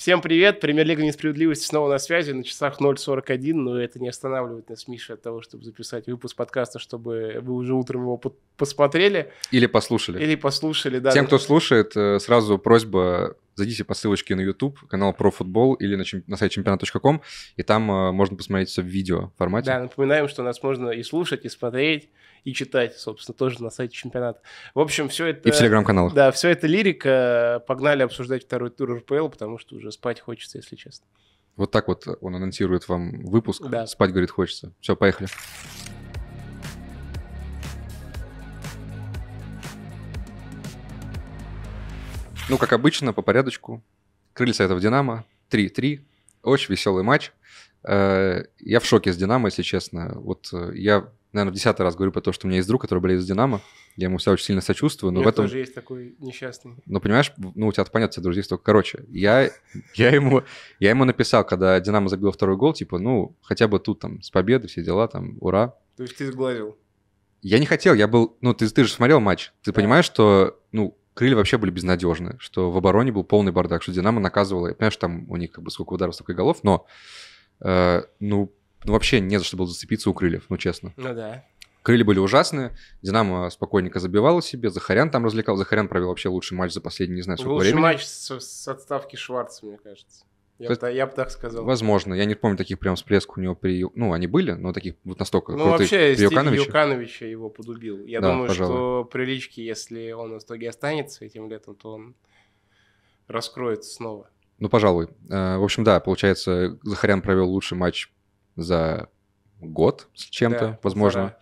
Всем привет, Премьер-лига несправедливости снова на связи, на часах 0.41, но это не останавливает нас, Миша, от того, чтобы записать выпуск подкаста, чтобы вы уже утром его посмотрели. Или послушали. Или послушали, да. Тем, кто слушает, э, сразу просьба зайдите по ссылочке на YouTube, канал про футбол или на, чем, на сайте чемпионат.ком, и там э, можно посмотреть все в видео формате. Да, напоминаем, что нас можно и слушать, и смотреть и читать, собственно, тоже на сайте чемпионата. В общем, все это... И в телеграм-каналах. Да, все это лирика. Погнали обсуждать второй тур РПЛ, потому что уже спать хочется, если честно. Вот так вот он анонсирует вам выпуск. Да. Спать, говорит, хочется. Все, поехали. Ну, как обычно, по порядочку. Крылья Советов Динамо 3-3. Очень веселый матч. Э, я в шоке с Динамо, если честно. Вот э, я наверное, в десятый раз говорю про то, что у меня есть друг, который болеет за «Динамо». Я ему всегда очень сильно сочувствую. Но у меня в этом... тоже есть такой несчастный. Ну, понимаешь, ну, у тебя понятно, у тебя столько. Короче, я, я, ему, я ему написал, когда «Динамо» забил второй гол, типа, ну, хотя бы тут там с победы, все дела, там, ура. То есть ты сгладил? Я не хотел, я был... Ну, ты, ты же смотрел матч. Ты да. понимаешь, что, ну, крылья вообще были безнадежны, что в обороне был полный бардак, что «Динамо» наказывало. Я понимаю, что там у них как бы сколько ударов, столько голов, но, э, ну, ну, вообще не за что было зацепиться у крыльев, ну честно. Ну да. Крылья были ужасные, Динамо спокойненько забивало себе, Захарян там развлекал, Захарян провел вообще лучший матч за последний, не знаю, сколько лучший времени. Лучший матч с, с отставки Шварца, мне кажется. Я, бы, я так сказал. Возможно. Я не помню таких прям всплеск у него при... Ну, они были, но таких вот настолько ну, вообще, при Юкановиче. Юкановича его подубил. Я да, думаю, пожалуй. что при Личке, если он в итоге останется этим летом, то он раскроется снова. Ну, пожалуй. Э, в общем, да, получается, Захарян провел лучший матч за год с чем-то, да, возможно. Вторая.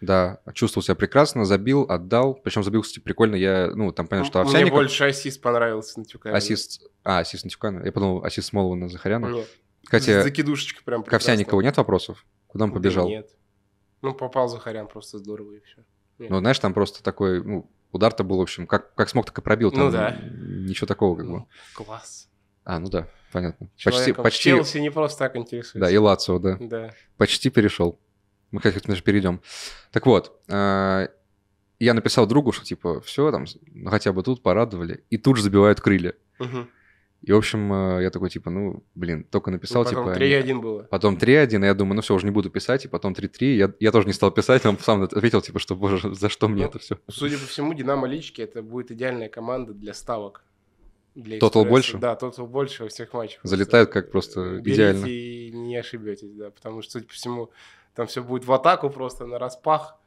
Да, чувствовал себя прекрасно, забил, отдал. Причем забил, кстати, прикольно. Я, ну, там понятно, ну, что Овсяников... Мне больше ассист понравился на Тюкане. Ассист... А, ассист на Тюкане. Я подумал, ассист Смолова на Захаряна. Кстати, Закидушечка прям прекрасно. К Овсяникову нет вопросов? Куда он побежал? Да нет. Ну, попал Захарян просто здорово и все. Нет. Ну, знаешь, там просто такой, ну, удар-то был, в общем, как, как смог, так и пробил. Там ну да. Ничего такого как ну, бы. Класс. А, ну да. Понятно. Человеком. Почти, почти... Челси не просто так интересуется. Да, и Лацио, да. да. Почти перешел. Мы как то даже перейдем. Так вот, э, я написал другу, что типа все, там ну, хотя бы тут порадовали, и тут же забивают крылья. Угу. И, в общем, э, я такой, типа, ну, блин, только написал, ну, потом типа... 3-1 было. Потом 3-1, и я думаю, ну все, уже не буду писать, и потом 3-3. Я, я тоже не стал писать, он сам ответил, типа, что, боже, за что мне ну, это все? Судя по всему, Динамо Лички это будет идеальная команда для ставок для Тотал больше? Да, тотал больше во всех матчах. Залетают как просто Берите идеально. и не ошибетесь, да, потому что, судя по всему, там все будет в атаку просто на распах,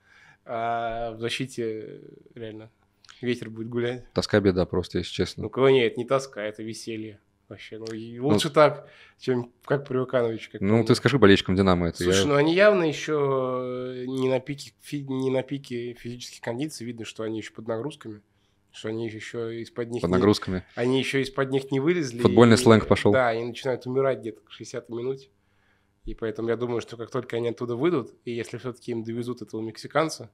а в защите реально ветер будет гулять. Тоска беда просто, если честно. Ну, кого нет, не тоска, это веселье. Вообще, ну и ну, лучше ну, так, чем как при Как ну, ты скажи болельщикам «Динамо» это. Слушай, я... ну они явно еще не на, пике, не на пике физических кондиций, видно, что они еще под нагрузками что они еще из-под них... Под нагрузками. Не, они еще из-под них не вылезли. Футбольный и, сленг пошел. Да, они начинают умирать где-то к 60 минуте. И поэтому я думаю, что как только они оттуда выйдут, и если все-таки им довезут этого мексиканца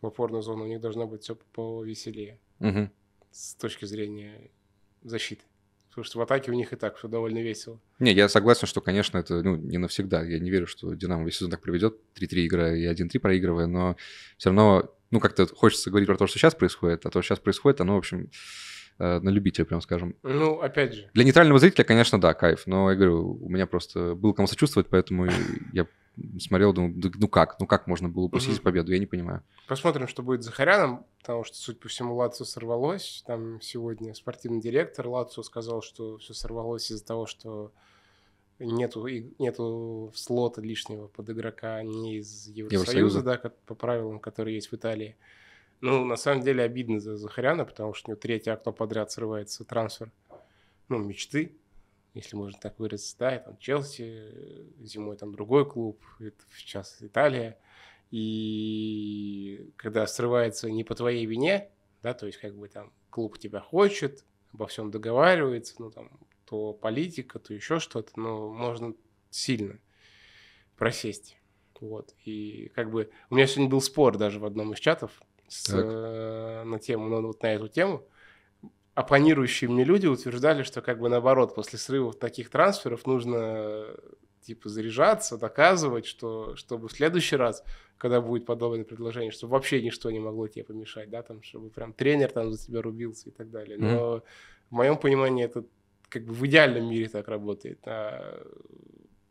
в опорную зону, у них должно быть все повеселее угу. с точки зрения защиты. Потому что в атаке у них и так все довольно весело. Не, я согласен, что, конечно, это ну, не навсегда. Я не верю, что Динамо весь сезон так проведет, 3-3 играя и 1-3 проигрывая, но все равно, ну, как-то хочется говорить про то, что сейчас происходит, а то, что сейчас происходит, оно, в общем, э, на любителя, прям скажем. Ну, опять же. Для нейтрального зрителя, конечно, да, кайф, но я говорю, у меня просто было кому сочувствовать, поэтому я смотрел, думал, ну как, ну как можно было упустить угу. победу, я не понимаю. Посмотрим, что будет за Харяном, потому что, судя по всему, Лацо сорвалось. Там сегодня спортивный директор Лацо сказал, что все сорвалось из-за того, что нету, нету слота лишнего под игрока не из Евросоюза, Евросоюза. да, по правилам, которые есть в Италии. Ну, на самом деле обидно за Захаряна, потому что у него третий окно подряд срывается трансфер, ну, мечты если можно так выразиться, да, там Челси, э, зимой там другой клуб, это сейчас Италия, и когда срывается не по твоей вине, да, то есть как бы там клуб тебя хочет, обо всем договаривается, ну там то политика, то еще что-то, но можно сильно просесть. Вот. И как бы у меня сегодня был спор даже в одном из чатов с, э, на тему, ну вот на эту тему, оппонирующие а мне люди утверждали, что как бы наоборот, после срывов таких трансферов нужно типа заряжаться, доказывать, что, чтобы в следующий раз, когда будет подобное предложение, чтобы вообще ничто не могло тебе помешать, да, там, чтобы прям тренер там за тебя рубился и так далее. Но mm-hmm. в моем понимании это как бы в идеальном мире так работает. А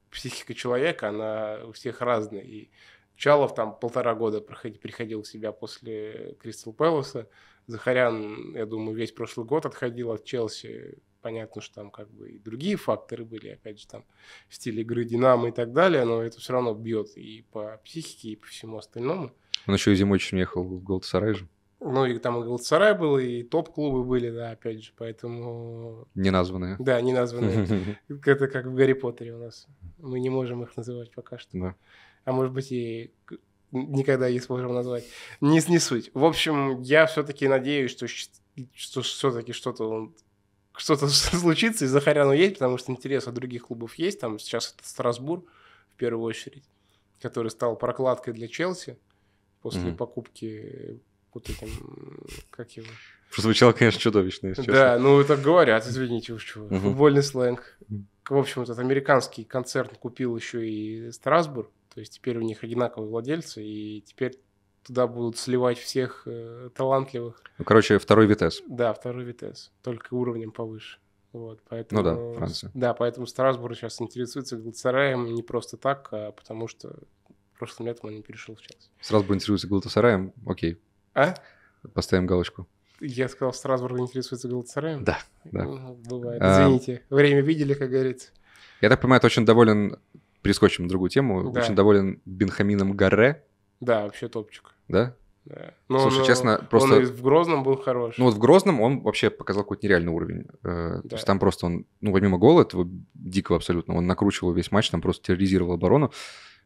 психика человека, она у всех разная. И Чалов там полтора года приходил в себя после Кристал Пэласа, Захарян, я думаю, весь прошлый год отходил от Челси. Понятно, что там как бы и другие факторы были, опять же, там в стиле игры Динамо и так далее, но это все равно бьет и по психике, и по всему остальному. Он еще и зимой очень ехал в Голдсарай же. Ну, и там и Галатсарай был, и топ-клубы были, да, опять же, поэтому... Неназванные. Да, неназванные. Это как в Гарри Поттере у нас. Мы не можем их называть пока что. А может быть и никогда не сможем назвать. Не, не суть. В общем, я все-таки надеюсь, что, что все-таки что-то что-то случится, и Захарян уедет, потому что интерес от других клубов есть. Там сейчас это Страсбург, в первую очередь, который стал прокладкой для Челси после mm-hmm. покупки вот этим, как его... Прозвучало, конечно, чудовищно, если Да, ну это говорят, извините уж чего. Футбольный сленг. В общем, этот американский концерт купил еще и Страсбург. То есть теперь у них одинаковые владельцы, и теперь туда будут сливать всех э, талантливых. Ну, короче, второй Витес. Да, второй Витес, только уровнем повыше. Вот, поэтому, ну да, Франция. Да, поэтому Страсбург сейчас интересуется Глацараем не просто так, а потому что прошлым летом он не перешел в Челси. Страсбург интересуется Глацараем, окей. А? Поставим галочку. Я сказал, Страсбург интересуется Глацараем? Да, да. Ну, бывает, а, извините. А... Время видели, как говорится. Я так понимаю, ты очень доволен перескочим на другую тему. Да. Очень доволен Бенхамином Гарре. Да, вообще топчик. Да? Да. Ну, Но Слушай, он, честно, просто... Он в Грозном был хорош. Ну вот в Грозном он вообще показал какой-то нереальный уровень. Э, да. То есть там просто он, ну помимо гола этого дикого абсолютно, он накручивал весь матч, там просто терроризировал оборону.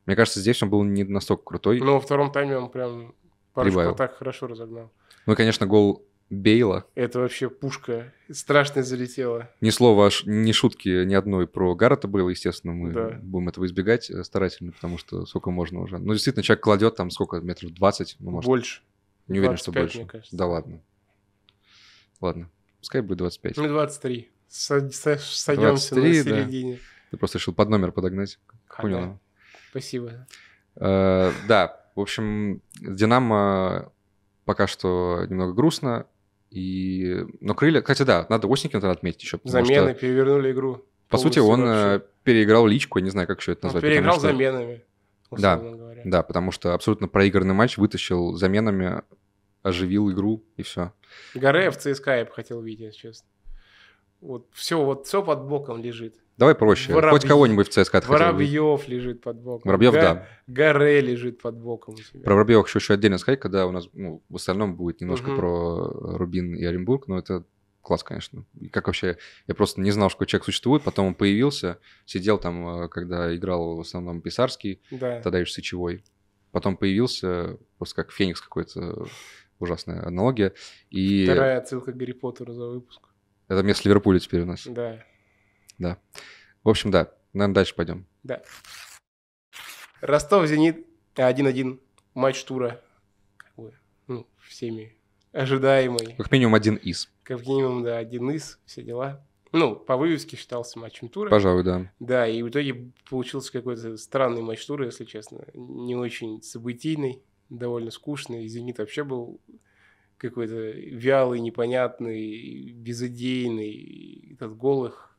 Мне кажется, здесь он был не настолько крутой. Но ну, во втором тайме он прям парочку так хорошо разогнал. Ну и, конечно, гол Бейла. Это вообще пушка. Страшно залетела. Ни слова, аж, ни шутки ни одной про Гаррета Бейла, естественно, мы да. будем этого избегать э, старательно, потому что сколько можно уже. Ну, действительно, человек кладет там сколько, метров 20? Ну, может. Больше. Не уверен, 25, что больше. Мне кажется. Да ладно. Ладно, пускай будет 25. Ну, 23. Садимся 23, на середине. Да. Ты просто решил под номер подогнать. Ага. Понял. Спасибо. Э, да, в общем, Динамо пока что немного грустно. И... Но крылья... Хотя да, надо Осенькина тогда отметить еще. Замены что... перевернули игру. По сути, он вообще. Э, переиграл личку, я не знаю, как еще это назвать. Он переиграл что... заменами, да, говоря. Да, потому что абсолютно проигранный матч вытащил заменами, оживил игру и все. Горе в ЦСКА я бы хотел видеть, честно. Вот все, вот все под боком лежит. Давай проще. Воробь... Хоть кого-нибудь в ЦСКА ты Воробьев хотел лежит под боком. Воробьев, Га... да. Горе лежит под боком. У себя. Про Воробьев еще еще отдельно сказать, когда у нас ну, в остальном будет немножко угу. про э, Рубин и Оренбург, но это класс, конечно. И как вообще, я просто не знал, что человек существует, потом он появился, сидел там, э, когда играл в основном Писарский, да. тогда еще Сычевой. Потом появился, просто как Феникс какой-то, ужасная аналогия. И... Вторая отсылка к Гарри Поттеру за выпуск. Это место Ливерпуля теперь у нас. Да. Да. В общем, да, наверное, дальше пойдем. Да. Ростов, Зенит, 1-1, матч тура. Ну, всеми ожидаемый. Как минимум один из. Как минимум, да, один из, все дела. Ну, по вывеске считался матчем тура. Пожалуй, да. Да, и в итоге получился какой-то странный матч тура, если честно. Не очень событийный, довольно скучный. «Зенит» вообще был какой-то вялый, непонятный, безыдейный. Этот гол их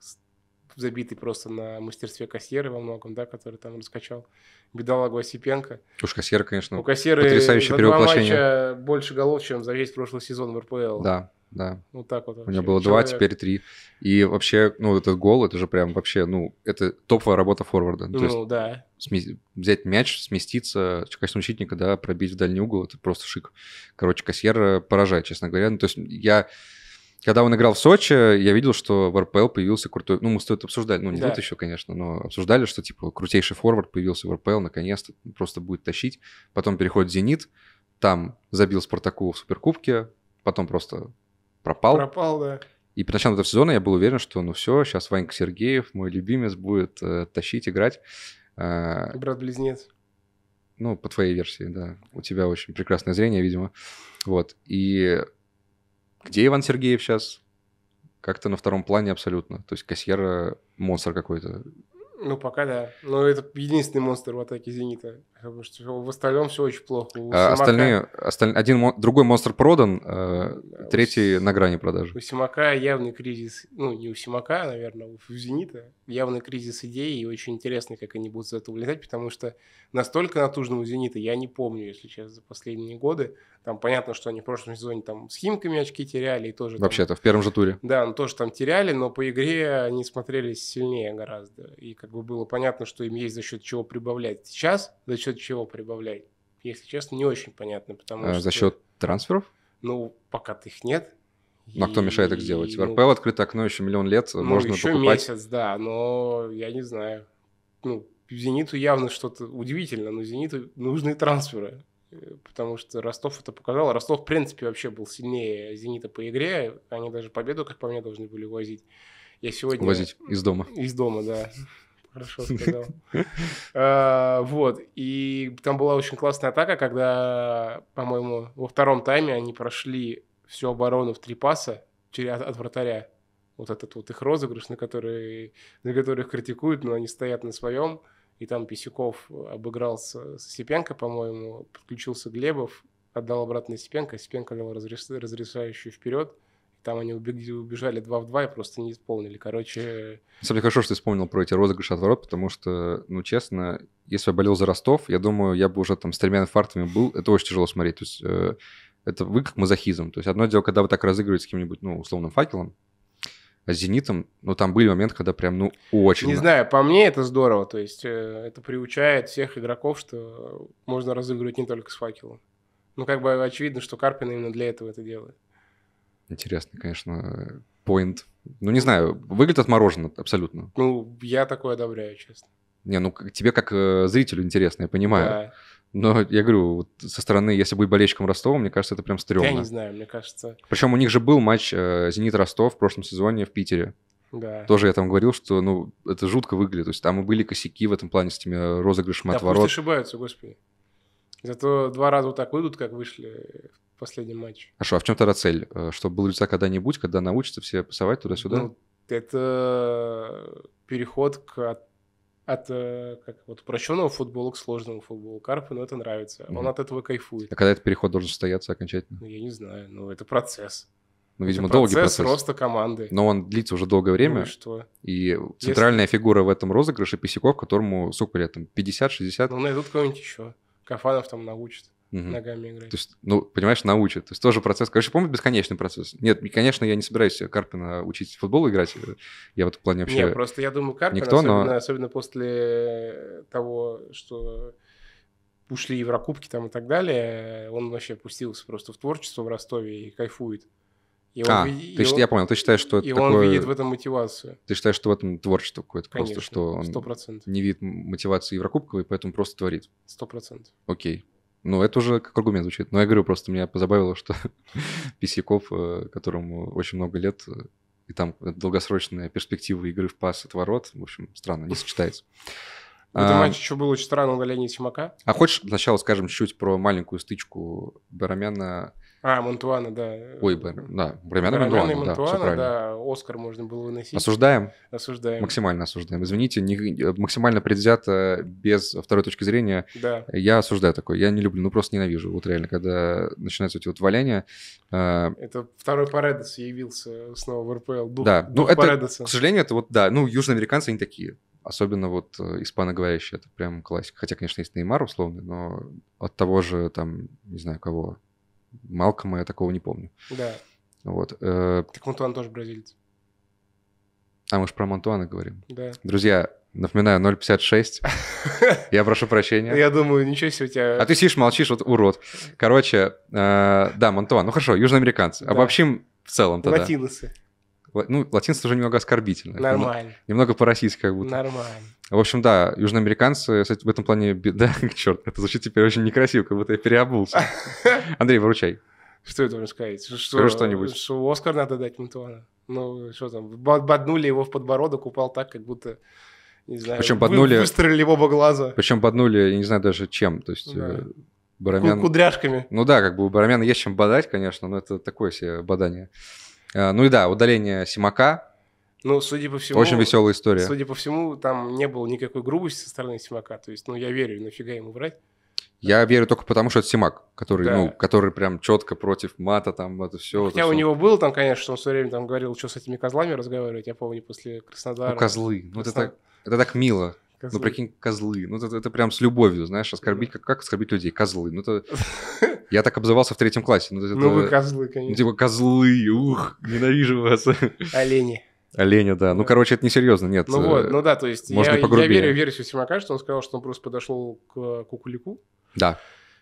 забитый просто на мастерстве кассиры во многом, да, который там раскачал. Бедолага Осипенко. Уж кассир, конечно, У кассиры потрясающее перевоплощение. больше голов, чем за весь прошлый сезон в РПЛ. Да, да. Вот так вот. Вообще. У него было два, теперь три. И вообще, ну, этот гол, это же прям вообще, ну, это топовая работа форварда. Ну, есть, да. Сме- взять мяч, сместиться, костюм защитника, да, пробить в дальний угол, это просто шик. Короче, кассир поражает, честно говоря. Ну, то есть я когда он играл в Сочи, я видел, что в РПЛ появился крутой... Ну, мы стоит обсуждать. ну, не да. вот еще, конечно, но обсуждали, что, типа, крутейший форвард появился в РПЛ, наконец-то, ну, просто будет тащить. Потом переходит в «Зенит», там забил Спартаку в Суперкубке, потом просто пропал. Пропал, да. И по начале этого сезона я был уверен, что ну все, сейчас Ванька Сергеев, мой любимец, будет э, тащить, играть. Э, Брат-близнец. Ну, по твоей версии, да. У тебя очень прекрасное зрение, видимо. Вот. И где Иван Сергеев сейчас? Как-то на втором плане абсолютно. То есть кассиера монстр какой-то. Ну, пока да. Но это единственный монстр в атаке «Зенита». Потому что в остальном все очень плохо. а, остальные, осталь... один, другой монстр продан, э, третий у... на грани продажи. У Симака явный кризис, ну не у Симака, наверное, у Зенита, явный кризис идей, и очень интересно, как они будут за это улетать, потому что настолько натужного Зенита я не помню, если честно, за последние годы. Там понятно, что они в прошлом сезоне там с Химками очки теряли и тоже... Вообще-то, в первом же туре. Да, ну тоже там теряли, но по игре они смотрелись сильнее гораздо. И как бы было понятно, что им есть за счет чего прибавлять. Сейчас за счет счет чего прибавлять? Если честно, не очень понятно, потому а, что... За счет трансферов? Ну, пока их нет. Но а и... кто мешает их сделать? Ну, в РПЛ ну, открыто окно еще миллион лет, ну, можно еще покупать. месяц, да, но я не знаю. Ну, Зениту явно что-то удивительно, но Зениту нужны трансферы. Потому что Ростов это показал. Ростов, в принципе, вообще был сильнее Зенита по игре. Они даже победу, как по мне, должны были возить. Я сегодня... Возить из дома. Из дома, да хорошо сказал. А, вот, и там была очень классная атака, когда, по-моему, во втором тайме они прошли всю оборону в три паса через, от, вратаря. Вот этот вот их розыгрыш, на, который, на которых критикуют, но они стоят на своем. И там Писюков обыграл Сипенко, по-моему, подключился Глебов, отдал обратно Сипенко, Сипенко дал разреш... вперед – там они убежали 2 в 2 и просто не исполнили. Короче... На самом хорошо, что ты вспомнил про эти розыгрыши от ворот, потому что, ну, честно, если я болел за Ростов, я думаю, я бы уже там с тремя инфарктами был. Это очень тяжело смотреть. То есть э, это вы как мазохизм. То есть одно дело, когда вы так разыгрываете с кем-нибудь, ну, условным факелом, а с «Зенитом», ну, там были моменты, когда прям, ну, очень... Не знаю, по мне это здорово, то есть э, это приучает всех игроков, что можно разыгрывать не только с «Факелом». Ну, как бы очевидно, что Карпин именно для этого это делает интересный, конечно, поинт. Ну, не знаю, выглядит отмороженно абсолютно. Ну, я такое одобряю, честно. Не, ну тебе как э, зрителю интересно, я понимаю. Да. Но я говорю, вот со стороны, если быть болельщиком Ростова, мне кажется, это прям стрёмно. Я не знаю, мне кажется... Причем у них же был матч э, «Зенит-Ростов» в прошлом сезоне в Питере. Да. Тоже я там говорил, что ну это жутко выглядит. То есть там и были косяки в этом плане с этими розыгрышами да, от ворот. ошибаются, господи. Зато два раза вот так выйдут, как вышли в последнем матче. Хорошо, а в чем тогда цель? Э, Чтобы был Люца когда-нибудь, когда научится все пасовать туда-сюда? Ну, это переход к от, от э, как, вот, упрощенного футбола к сложному футболу. Карпу, ну, но это нравится. Mm-hmm. Он от этого кайфует. А когда этот переход должен состояться окончательно? Ну, я не знаю, но ну, это процесс. Ну, видимо, это долгий процесс. процесс роста команды. Но он длится уже долгое время. Ну и что? И центральная Если... фигура в этом розыгрыше Песяков, которому, сколько лет, там, 50-60? Ну, найдут кого-нибудь еще. Кафанов там научит угу. ногами играть. То есть, ну, понимаешь, научат. То есть тоже процесс, короче, помню, бесконечный процесс. Нет, конечно, я не собираюсь Карпина учить футбол играть. Я в этом плане вообще... Нет, просто я думаю, Карпин, никто, особенно, но... особенно после того, что ушли Еврокубки там и так далее, он вообще опустился просто в творчество в Ростове и кайфует. И он, а, и ты, он, я понял, ты считаешь, что и это он видит в этом мотивацию. Ты считаешь, что в этом творчество какое-то просто, что он 100%. не видит мотивации Еврокубковой, поэтому просто творит? Сто процентов. Окей. Ну, это уже как аргумент звучит. Но я говорю, просто меня позабавило, что Писяков, э, которому очень много лет, э, и там долгосрочная перспектива игры в пас от ворот, в общем, странно, не сочетается. В этом а, матче еще было очень странное удаление Тимака. А хочешь сначала скажем чуть-чуть про маленькую стычку Барамяна а, Монтуана, да. Ой, э, да, Брамиана Монтуана, Монтуана, да, все правильно. да, Оскар можно было выносить. Осуждаем? Осуждаем. Максимально осуждаем. Извините, не, максимально предвзято, без второй точки зрения. Да. Я осуждаю такое, я не люблю, ну просто ненавижу. Вот реально, когда начинаются эти вот валяния. Э... Это второй Паредос явился снова в РПЛ, дух, да. дух ну, это, Паредоса. К сожалению, это вот, да, ну южноамериканцы, они такие. Особенно вот э, испаноговорящие, это прям классика. Хотя, конечно, есть Неймар условный, но от того же, там, не знаю, кого, Малкома я такого не помню. Да. Вот. Э... Так Монтуан тоже бразилец. А мы же про Монтуана говорим. Да. Друзья, напоминаю, 0,56. Я прошу прощения. Я думаю, ничего себе у тебя... А ты сидишь, молчишь, вот урод. Короче, э, да, Монтуан. Ну хорошо, южноамериканцы. Обобщим в целом тогда. Латиносы. Ну, латинство уже немного оскорбительное, Нормально. Немного по-российски как будто. Нормально. В общем, да, южноамериканцы кстати, в этом плане да, Черт, это звучит теперь очень некрасиво, как будто я переобулся. Андрей, выручай. Что я должен сказать? Что, что-нибудь. Что Оскар надо дать Мантуану. Ну, что там, боднули его в подбородок, упал так, как будто не знаю, Причем поднули, вы, выстрелили в оба глаза. Причем поднули, я не знаю даже чем, то есть да. Э, Барамян... Кудряшками. Ну да, как бы у Барамяна есть чем бодать, конечно, но это такое себе бодание. Э, ну и да, удаление Симака. Ну, судя по всему... Очень веселая история. Судя по всему, там не было никакой грубости со стороны Симака. То есть, ну, я верю, нафига ему брать. Я верю только потому, что это Симак, который, да. ну, который прям четко против мата, там, это все. Хотя это у все. него было там, конечно, что он все время там говорил, что с этими козлами разговаривать, я помню, после Краснодара. Ну, козлы, Краснодар... ну, это так, это так мило. Ну, козлы. Ну, прикинь, козлы. Ну, это, это прям с любовью, знаешь, оскорбить, как, как оскорбить людей? Козлы. Ну, это... Я так обзывался в третьем классе. Ну, это, ну вы козлы, конечно. Ну, типа, козлы, ух, ненавижу вас. Олени. Оленя, да. Ну, короче, это несерьезно, нет. Ну э, вот, ну да, то есть Можно я, я верю в версию Симака, что он сказал, что он просто подошел к Кукулику. Да.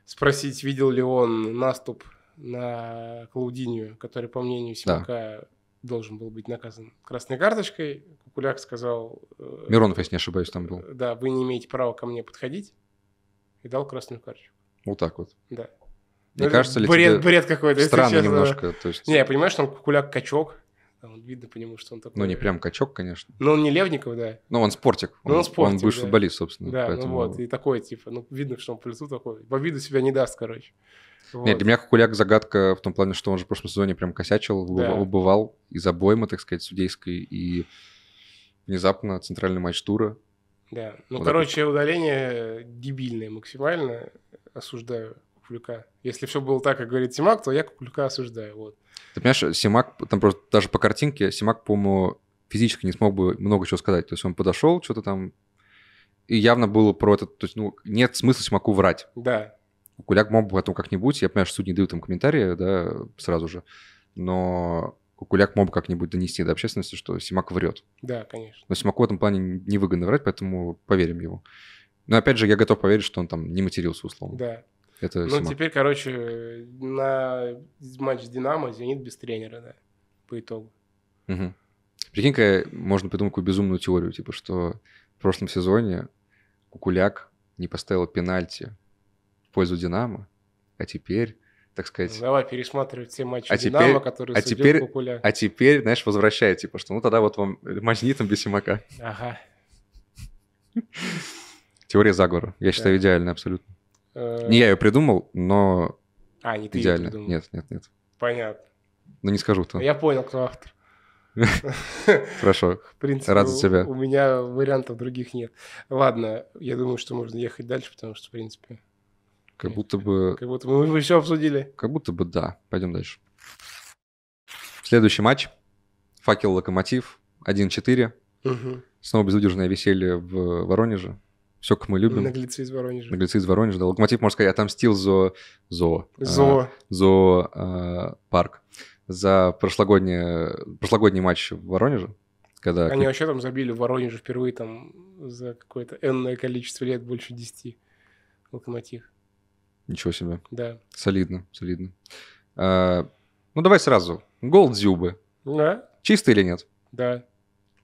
Спросить, видел ли он наступ на Клаудинию, который, по мнению Симака, да. должен был быть наказан красной карточкой. Куляк сказал... Э, Миронов, если не ошибаюсь, там был. Да, вы не имеете права ко мне подходить. И дал красную карточку. Вот так вот. Да. Мне ну, кажется ли бред, бред какой-то, странно немножко? То есть... Не, я понимаю, что он Куляк качок. видно по нему, что он такой. Ну, не прям качок, конечно. Ну он не Левников, да. Ну, он спортик. ну, он спортик, Он бывший да. футболист, собственно. Да, ну поэтому... ну вот. И такой, типа, ну, видно, что он по лицу такой. По виду себя не даст, короче. Вот. Нет, для меня Кукуляк загадка в том плане, что он же в прошлом сезоне прям косячил, да. убывал из обоймы, так сказать, судейской, и внезапно центральный матч тура. Да, ну, вот короче, это... удаление дебильное максимально, осуждаю Куклюка. Если все было так, как говорит Симак, то я Куклюка осуждаю, вот. Ты понимаешь, Симак, там просто даже по картинке, Симак, по-моему, физически не смог бы много чего сказать. То есть он подошел, что-то там, и явно было про это, то есть, ну, нет смысла Симаку врать. Да. Куляк мог бы потом как-нибудь, я понимаю, что суд не дают там комментарии, да, сразу же, но Кукуляк мог как-нибудь донести до общественности, что Симак врет. Да, конечно. Но Симаку в этом плане невыгодно врать, поэтому поверим его. Но опять же, я готов поверить, что он там не матерился условно. Да. Это ну, Симак. теперь, короче, на матч с Динамо Зенит без тренера, да, по итогу. Угу. Прикинь-ка, можно придумать какую безумную теорию, типа, что в прошлом сезоне Кукуляк не поставил пенальти в пользу Динамо, а теперь так сказать... Давай пересматривать все матчи а Динамо, теперь, которые а теперь, Кукуля. А теперь, знаешь, возвращаю, типа, что ну тогда вот вам матч Зенитом без Симака. Ага. Теория заговора. Я считаю, идеально абсолютно. Э, не я ее придумал, но... А, не ты Идеально. Нет, нет, нет. Понятно. Ну не скажу то. Я понял, кто автор. Хорошо. В принципе, Рад за тебя. У меня вариантов других нет. Ладно, я думаю, что можно ехать дальше, потому что, в принципе... Как будто бы... Как будто бы мы все обсудили. Как будто бы да. Пойдем дальше. Следующий матч. Факел Локомотив. 1-4. Угу. Снова безудержное веселье в Воронеже. Все, как мы любим. Наглецы из Воронежа. Наглецы из Воронежа. Да. Локомотив, можно сказать, отомстил за... Зо... Зо... Э, зо... Э, парк. За прошлогодний, прошлогодний матч в Воронеже. Когда... Они вообще там забили в Воронеже впервые там за какое-то энное количество лет, больше 10. Локомотив. Ничего себе. Да. Солидно, солидно. А, ну, давай сразу. Голд зубы. Да. Чистый или нет? Да.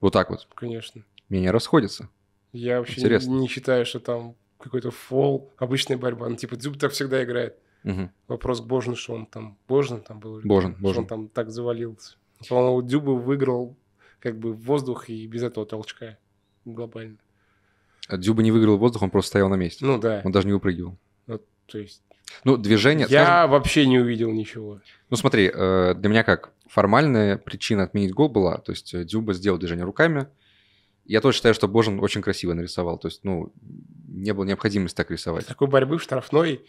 Вот так вот? Конечно. Мнения расходятся. Я вообще не, не считаю, что там какой-то фол, обычная борьба. Ну, типа, Дзюб так всегда играет. Угу. Вопрос к Божину, что он там... божен там был? божен Божин. он там так завалился. По-моему, Дзюба выиграл как бы воздух и без этого толчка глобально. А Дзюба не выиграл воздух, он просто стоял на месте. Ну да. Он даже не выпрыгивал. То есть ну, движение... Я скажем... вообще не увидел ничего. Ну, смотри, э, для меня как формальная причина отменить гол была, то есть э, Дзюба сделал движение руками. Я тоже считаю, что Божин очень красиво нарисовал, то есть, ну, не было необходимости так рисовать. Такой борьбы в штрафной,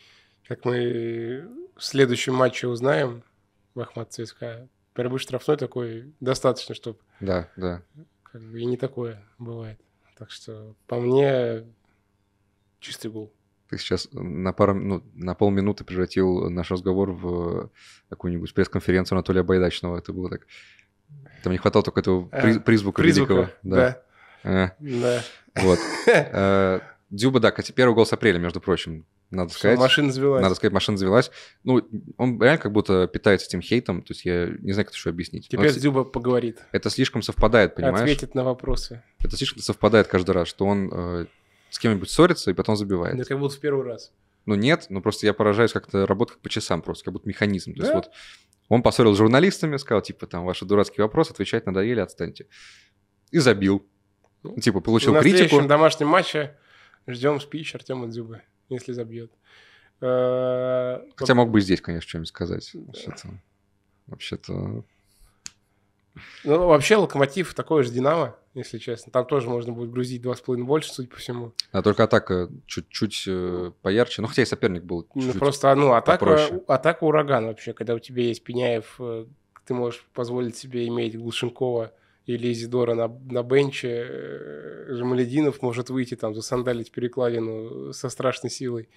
как мы в следующем матче узнаем, в Ахмат ЦСКА, борьбы в штрафной такой достаточно, чтобы... Да, да. Как бы и не такое бывает. Так что, по мне, чистый гол. Ты сейчас на, пару, ну, на полминуты превратил наш разговор в э, какую-нибудь пресс-конференцию Анатолия Байдачного. Это было так... Там не хватало только этого э, приз, призвука, призвука Да. да. А. да. Вот. Дзюба, Дюба, да, первый гол с апреля, между прочим, надо Что сказать. Машина завелась. Надо сказать, машина завелась. Ну, он реально как будто питается этим хейтом, то есть я не знаю, как это еще объяснить. Теперь он, Дюба поговорит. Это слишком совпадает, понимаешь? Ответит на вопросы. Это слишком совпадает каждый раз, что он с кем-нибудь ссорится и потом забивает. Это как будто в первый раз. Ну нет, ну просто я поражаюсь как-то работать по часам просто, как будто механизм. То да? есть вот он поссорил с журналистами, сказал, типа, там, ваши дурацкие вопросы, отвечать надоели, отстаньте. И забил. Ну, типа, получил на критику. На следующем домашнем матче ждем спич Артема Дзюбы, если забьет. А, Хотя мог бы здесь, конечно, что-нибудь сказать. Вообще-то, вообще-то ну, вообще, Локомотив такой же Динамо, если честно. Там тоже можно будет грузить два с больше, судя по всему. А только атака чуть-чуть э, поярче. Ну, хотя и соперник был ну, чуть-чуть Ну, просто, ну, атака, атака ураган вообще, когда у тебя есть Пеняев, э, ты можешь позволить себе иметь Глушенкова или Изидора на, на бенче, э, Жамалединов может выйти там, засандалить перекладину со страшной силой.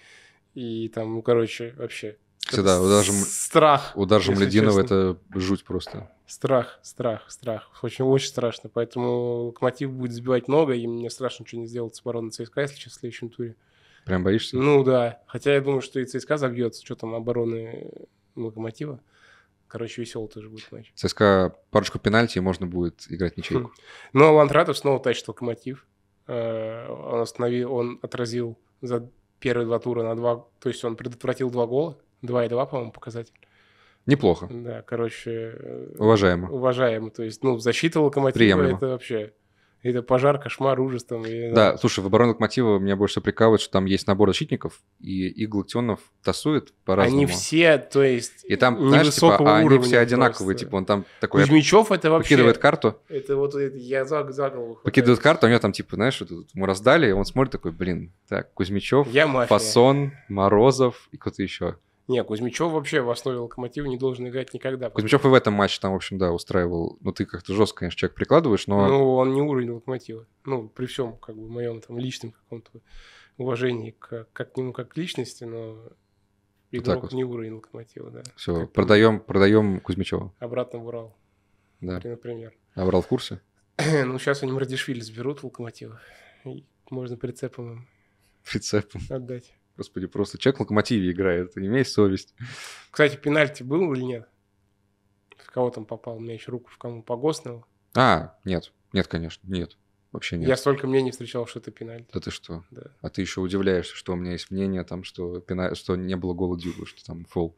И там, ну, короче, вообще... Всегда, удар, страх. Удар Жамалединова — это жуть просто страх, страх, страх. Очень, очень страшно. Поэтому Локомотив будет забивать много, и мне страшно ничего не сделать с обороной ЦСКА, если честно, в следующем туре. Прям боишься? Ну да. Хотя я думаю, что и ЦСКА забьется. Что там обороны Локомотива? Короче, веселый тоже будет матч. ЦСКА парочку пенальти, и можно будет играть ничейку. Хм. Но ну, а Лантратов снова тащит Локомотив. Э, он остановил, он отразил за первые два тура на два... То есть он предотвратил два гола. Два и два, по-моему, показатель. Неплохо. Да, короче... Э, уважаемо. Уважаемо. То есть, ну, защита локомотива Приемлемо. это вообще... Это пожар, кошмар, ужас там. И, да, слушай, в обороне локомотива меня больше прикалывает, что там есть набор защитников, и их Галактионов тасует по-разному. Они все, то есть, И там, знаешь, типа, а они все одинаковые, просто. типа, он там такой... Кузьмичев это вообще... Покидывает карту. Это вот это я за, за голову хватаюсь. Покидывает карту, а у него там, типа, знаешь, вот, мы раздали, и он смотрит такой, блин, так, Кузьмичев, Фасон, Морозов и кто-то еще. Не, Кузьмичев вообще в основе локомотива не должен играть никогда. Кузьмичев и в этом матче там, в общем, да, устраивал. Ну, ты как-то жестко, конечно, человек прикладываешь, но... Ну, он не уровень локомотива. Ну, при всем, как бы, моем там личном каком-то уважении к, как к нему как к личности, но ну, игрок вот вот. не уровень локомотива, да. Все, как продаем, продаем Кузьмичева. Обратно в Урал. Да. Например. А Урал в курсе? ну, сейчас они Мрадишвили сберут в локомотивах. Можно прицепом им. Прицепом. Отдать. Господи, просто человек в локомотиве играет, имей совесть. Кстати, пенальти был или нет? В кого там попал? мяч, руку в кому погоснул. А, нет, нет, конечно, нет. Вообще нет. Я столько мнений встречал, что это пенальти. Да ты что? Да. А ты еще удивляешься, что у меня есть мнение там, что, пена... что не было гола Дюба, что там фол.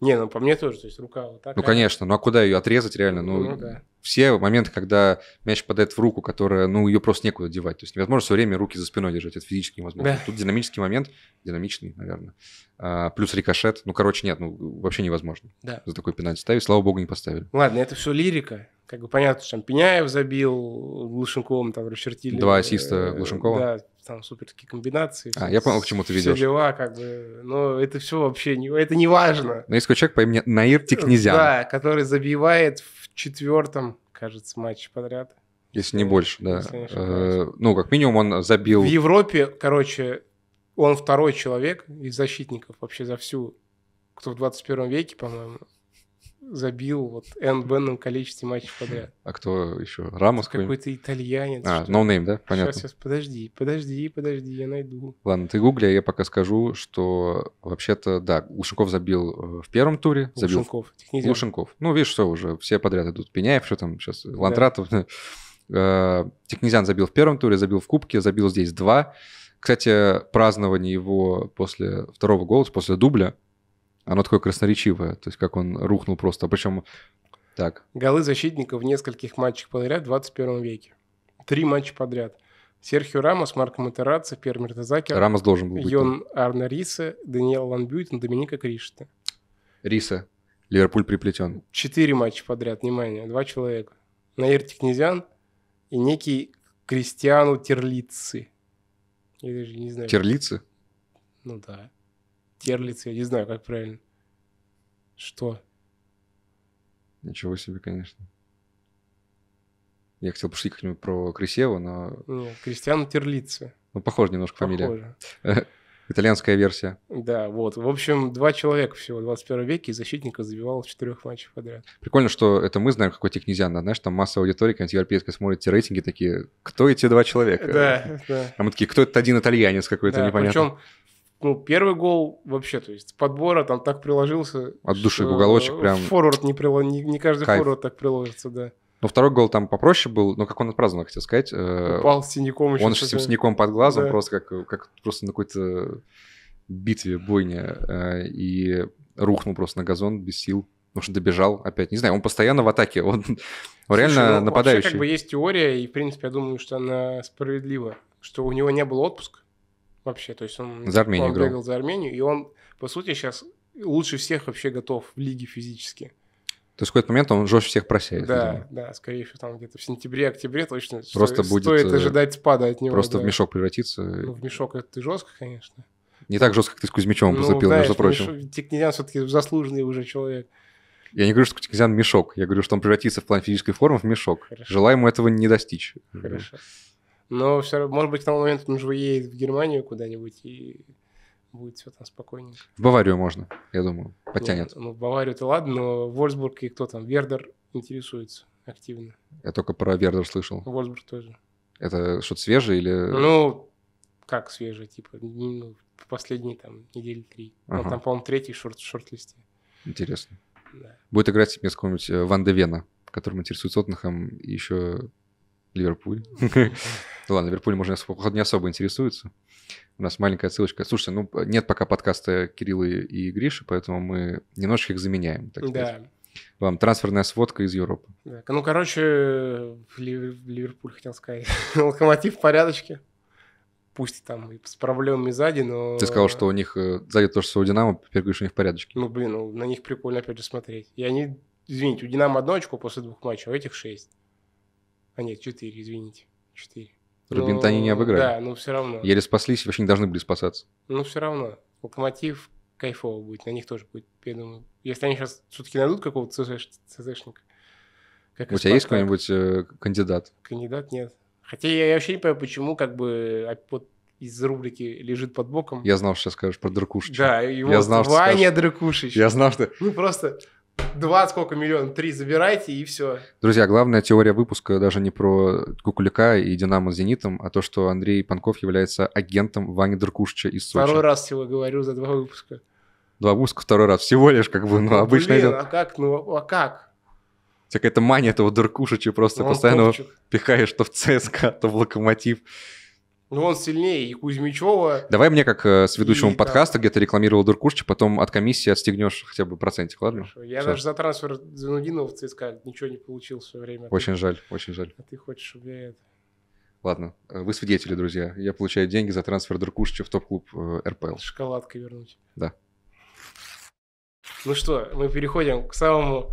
Не, ну по мне тоже, то есть рука вот так. Ну, конечно, ну а куда ее отрезать реально? Ну, ну да. Все моменты, когда мяч попадает в руку, которая, ну, ее просто некуда девать. То есть невозможно все время руки за спиной держать, это физически невозможно. Да. Тут динамический момент, динамичный, наверное. А, плюс рикошет, ну, короче, нет, ну, вообще невозможно. Да. За такой пенальти ставить, слава богу, не поставили. Ладно, это все лирика как бы понятно, что там Пеняев забил, Глушенковым там расчертили. Два э, ассиста Глушенкова? Да, там супер такие комбинации. А, я понял, к чему ты ведешь. Все дела, как бы, но это все вообще, не, это не важно. Но есть такой человек по имени Наир Тикнезян. Да, который забивает в четвертом, кажется, матче подряд. Если, не больше, да. Э, ну, как минимум он забил... В Европе, короче, он второй человек из защитников вообще за всю, кто в 21 веке, по-моему, забил вот энбенном количестве матчей подряд. А кто еще? Рамос какой-то итальянец. А, ноунейм, no да? Понятно. Сейчас, сейчас, подожди, подожди, подожди, я найду. Ладно, ты гугли, а я пока скажу, что вообще-то, да, Глушенков забил э, в первом туре. Забил... Глушенков, технизм. Глушенков. Ну, видишь, все уже, все подряд идут. Пеняев, что там сейчас, Ландратов. Да. Э, Технизян забил в первом туре, забил в кубке, забил здесь два. Кстати, празднование его после второго голоса, после дубля, оно такое красноречивое, то есть как он рухнул просто. Причем так. Голы защитников в нескольких матчах подряд в 21 веке. Три матча подряд. Серхио Рамос, Марк Матераци, Пьер Мертезакер. Рамос должен был быть. Йон там. Арна Риса, Даниэл Ланбютин, Доминика Кришта. Риса. Ливерпуль приплетен. Четыре матча подряд, внимание, два человека. Наир Технезян и некий Кристиану Терлицы. Я даже не знаю. Терлицы? Ну да. Терлиц, я не знаю, как правильно. Что? Ничего себе, конечно. Я хотел пошутить как-нибудь про Крисева, но... Ну, Кристиан Терлица. Ну, похоже немножко похоже. фамилия. Итальянская версия. Да, вот. В общем, два человека всего в 21 веке, и защитника забивал в четырех матчах подряд. Прикольно, что это мы знаем, какой технезиан. А знаешь, там масса аудитории, какая европейская смотрит эти рейтинги, такие, кто эти два человека? Да, да. А мы такие, кто этот один итальянец какой-то, да, непонятно. Причем ну, первый гол вообще, то есть подбора там так приложился. От души уголочек прям. Форвард не, прило... не, не каждый Кайф. форвард так приложится, да. Но второй гол там попроще был, но как он отпраздновал, хотел сказать. Э, Упал с синяком. Он с этим синяком под глазом, да. просто как, как просто на какой-то битве, бойне. Э, и рухнул просто на газон без сил. Потому что добежал опять. Не знаю, он постоянно в атаке. Он, Слушай, реально ну, нападающий. Вообще, как бы есть теория, и, в принципе, я думаю, что она справедлива, что у него не было отпуска вообще. То есть он, за Армению играл. бегал за Армению, и он, по сути, сейчас лучше всех вообще готов в лиге физически. То есть в какой-то момент он жестче всех просеет. Да, видимо. да, скорее всего, там где-то в сентябре-октябре точно просто стоит, будет, стоит э, ожидать спада от него. Просто да. в мешок превратиться. Ну, в мешок это жестко, конечно. Не так жестко, как ты с Кузьмичевым ну, поступил, знаешь, между прочим. Меш... Тикнезян все-таки заслуженный уже человек. Я не говорю, что Тикнезян мешок. Я говорю, что он превратится в план физической формы в мешок. Хорошо. Желаю ему этого не достичь. Хорошо. Но все равно, может быть, к тому моменту он уже уедет в Германию куда-нибудь и будет все там спокойнее. В Баварию можно, я думаю, ну, потянет. Ну, ну в Баварию-то ладно, но Вольсбург и кто там, Вердер интересуется активно. Я только про Вердер слышал. Вольсбург тоже. Это что-то свежее или... Ну, как свежее, типа, ну, последние там недели три. Ага. Он там, по-моему, третий шорт шорт-листе. Интересно. Да. Будет играть с какого-нибудь э, Ван де Вена которым интересуется Тоттенхэм, и еще Ливерпуль. Ладно, Ливерпуль может не особо интересуется. У нас маленькая ссылочка. Слушайте, ну нет пока подкаста Кирилла и Гриши, поэтому мы немножечко их заменяем. Так да. Вам трансферная сводка из Европы. Так, ну, короче, Ливерпуль хотел сказать. Локомотив в порядочке. Пусть там и с проблемами сзади, но... Ты сказал, что у них э, сзади то, что у Динамо, перегрыш у них в порядочке. Ну, блин, ну, на них прикольно опять же смотреть. И они, извините, у Динамо одно очко после двух матчей, а у этих шесть. А нет, 4, извините. 4. Рубин-то они не обыграли. Да, но все равно. Еле спаслись, вообще не должны были спасаться. Ну, все равно. Локомотив кайфово будет, на них тоже будет, я думаю. Если они сейчас все-таки найдут какого-то ЦЗшника. Как У тебя есть какой-нибудь э, кандидат? Кандидат нет. Хотя я, я вообще не понимаю, почему как бы вот из рубрики лежит под боком. Я знал, что сейчас скажешь про Дракушича. Да, его я знал, Ваня скажешь... Дракушич. Я знал, что... Ну просто два, сколько, миллион, три забирайте, и все. Друзья, главная теория выпуска даже не про Кукулика и Динамо с Зенитом, а то, что Андрей Панков является агентом Вани Деркушича из Сочи. Второй раз всего говорю за два выпуска. Два выпуска второй раз, всего лишь, как бы, ну, ну обычно блин, идет. а как, ну, а как? Тебя какая-то мания этого Деркушича просто ну, а постоянно попчик. пихаешь то в ЦСКА, то в Локомотив. Ну он сильнее и Кузьмичева. Давай мне, как э, с ведущему подкаста, да. где то рекламировал Дуркушча, потом от комиссии отстегнешь хотя бы процентик, ладно? Хорошо. Я Все. даже за трансфер Занудинова в ЦСКА ничего не получил в свое время. Очень ты... жаль, очень жаль. А ты хочешь, чтобы я это... Ладно, э, вы свидетели, друзья. Я получаю деньги за трансфер Дуркушича в топ-клуб э, РПЛ. Шоколадкой вернуть. Да. Ну что, мы переходим к самому...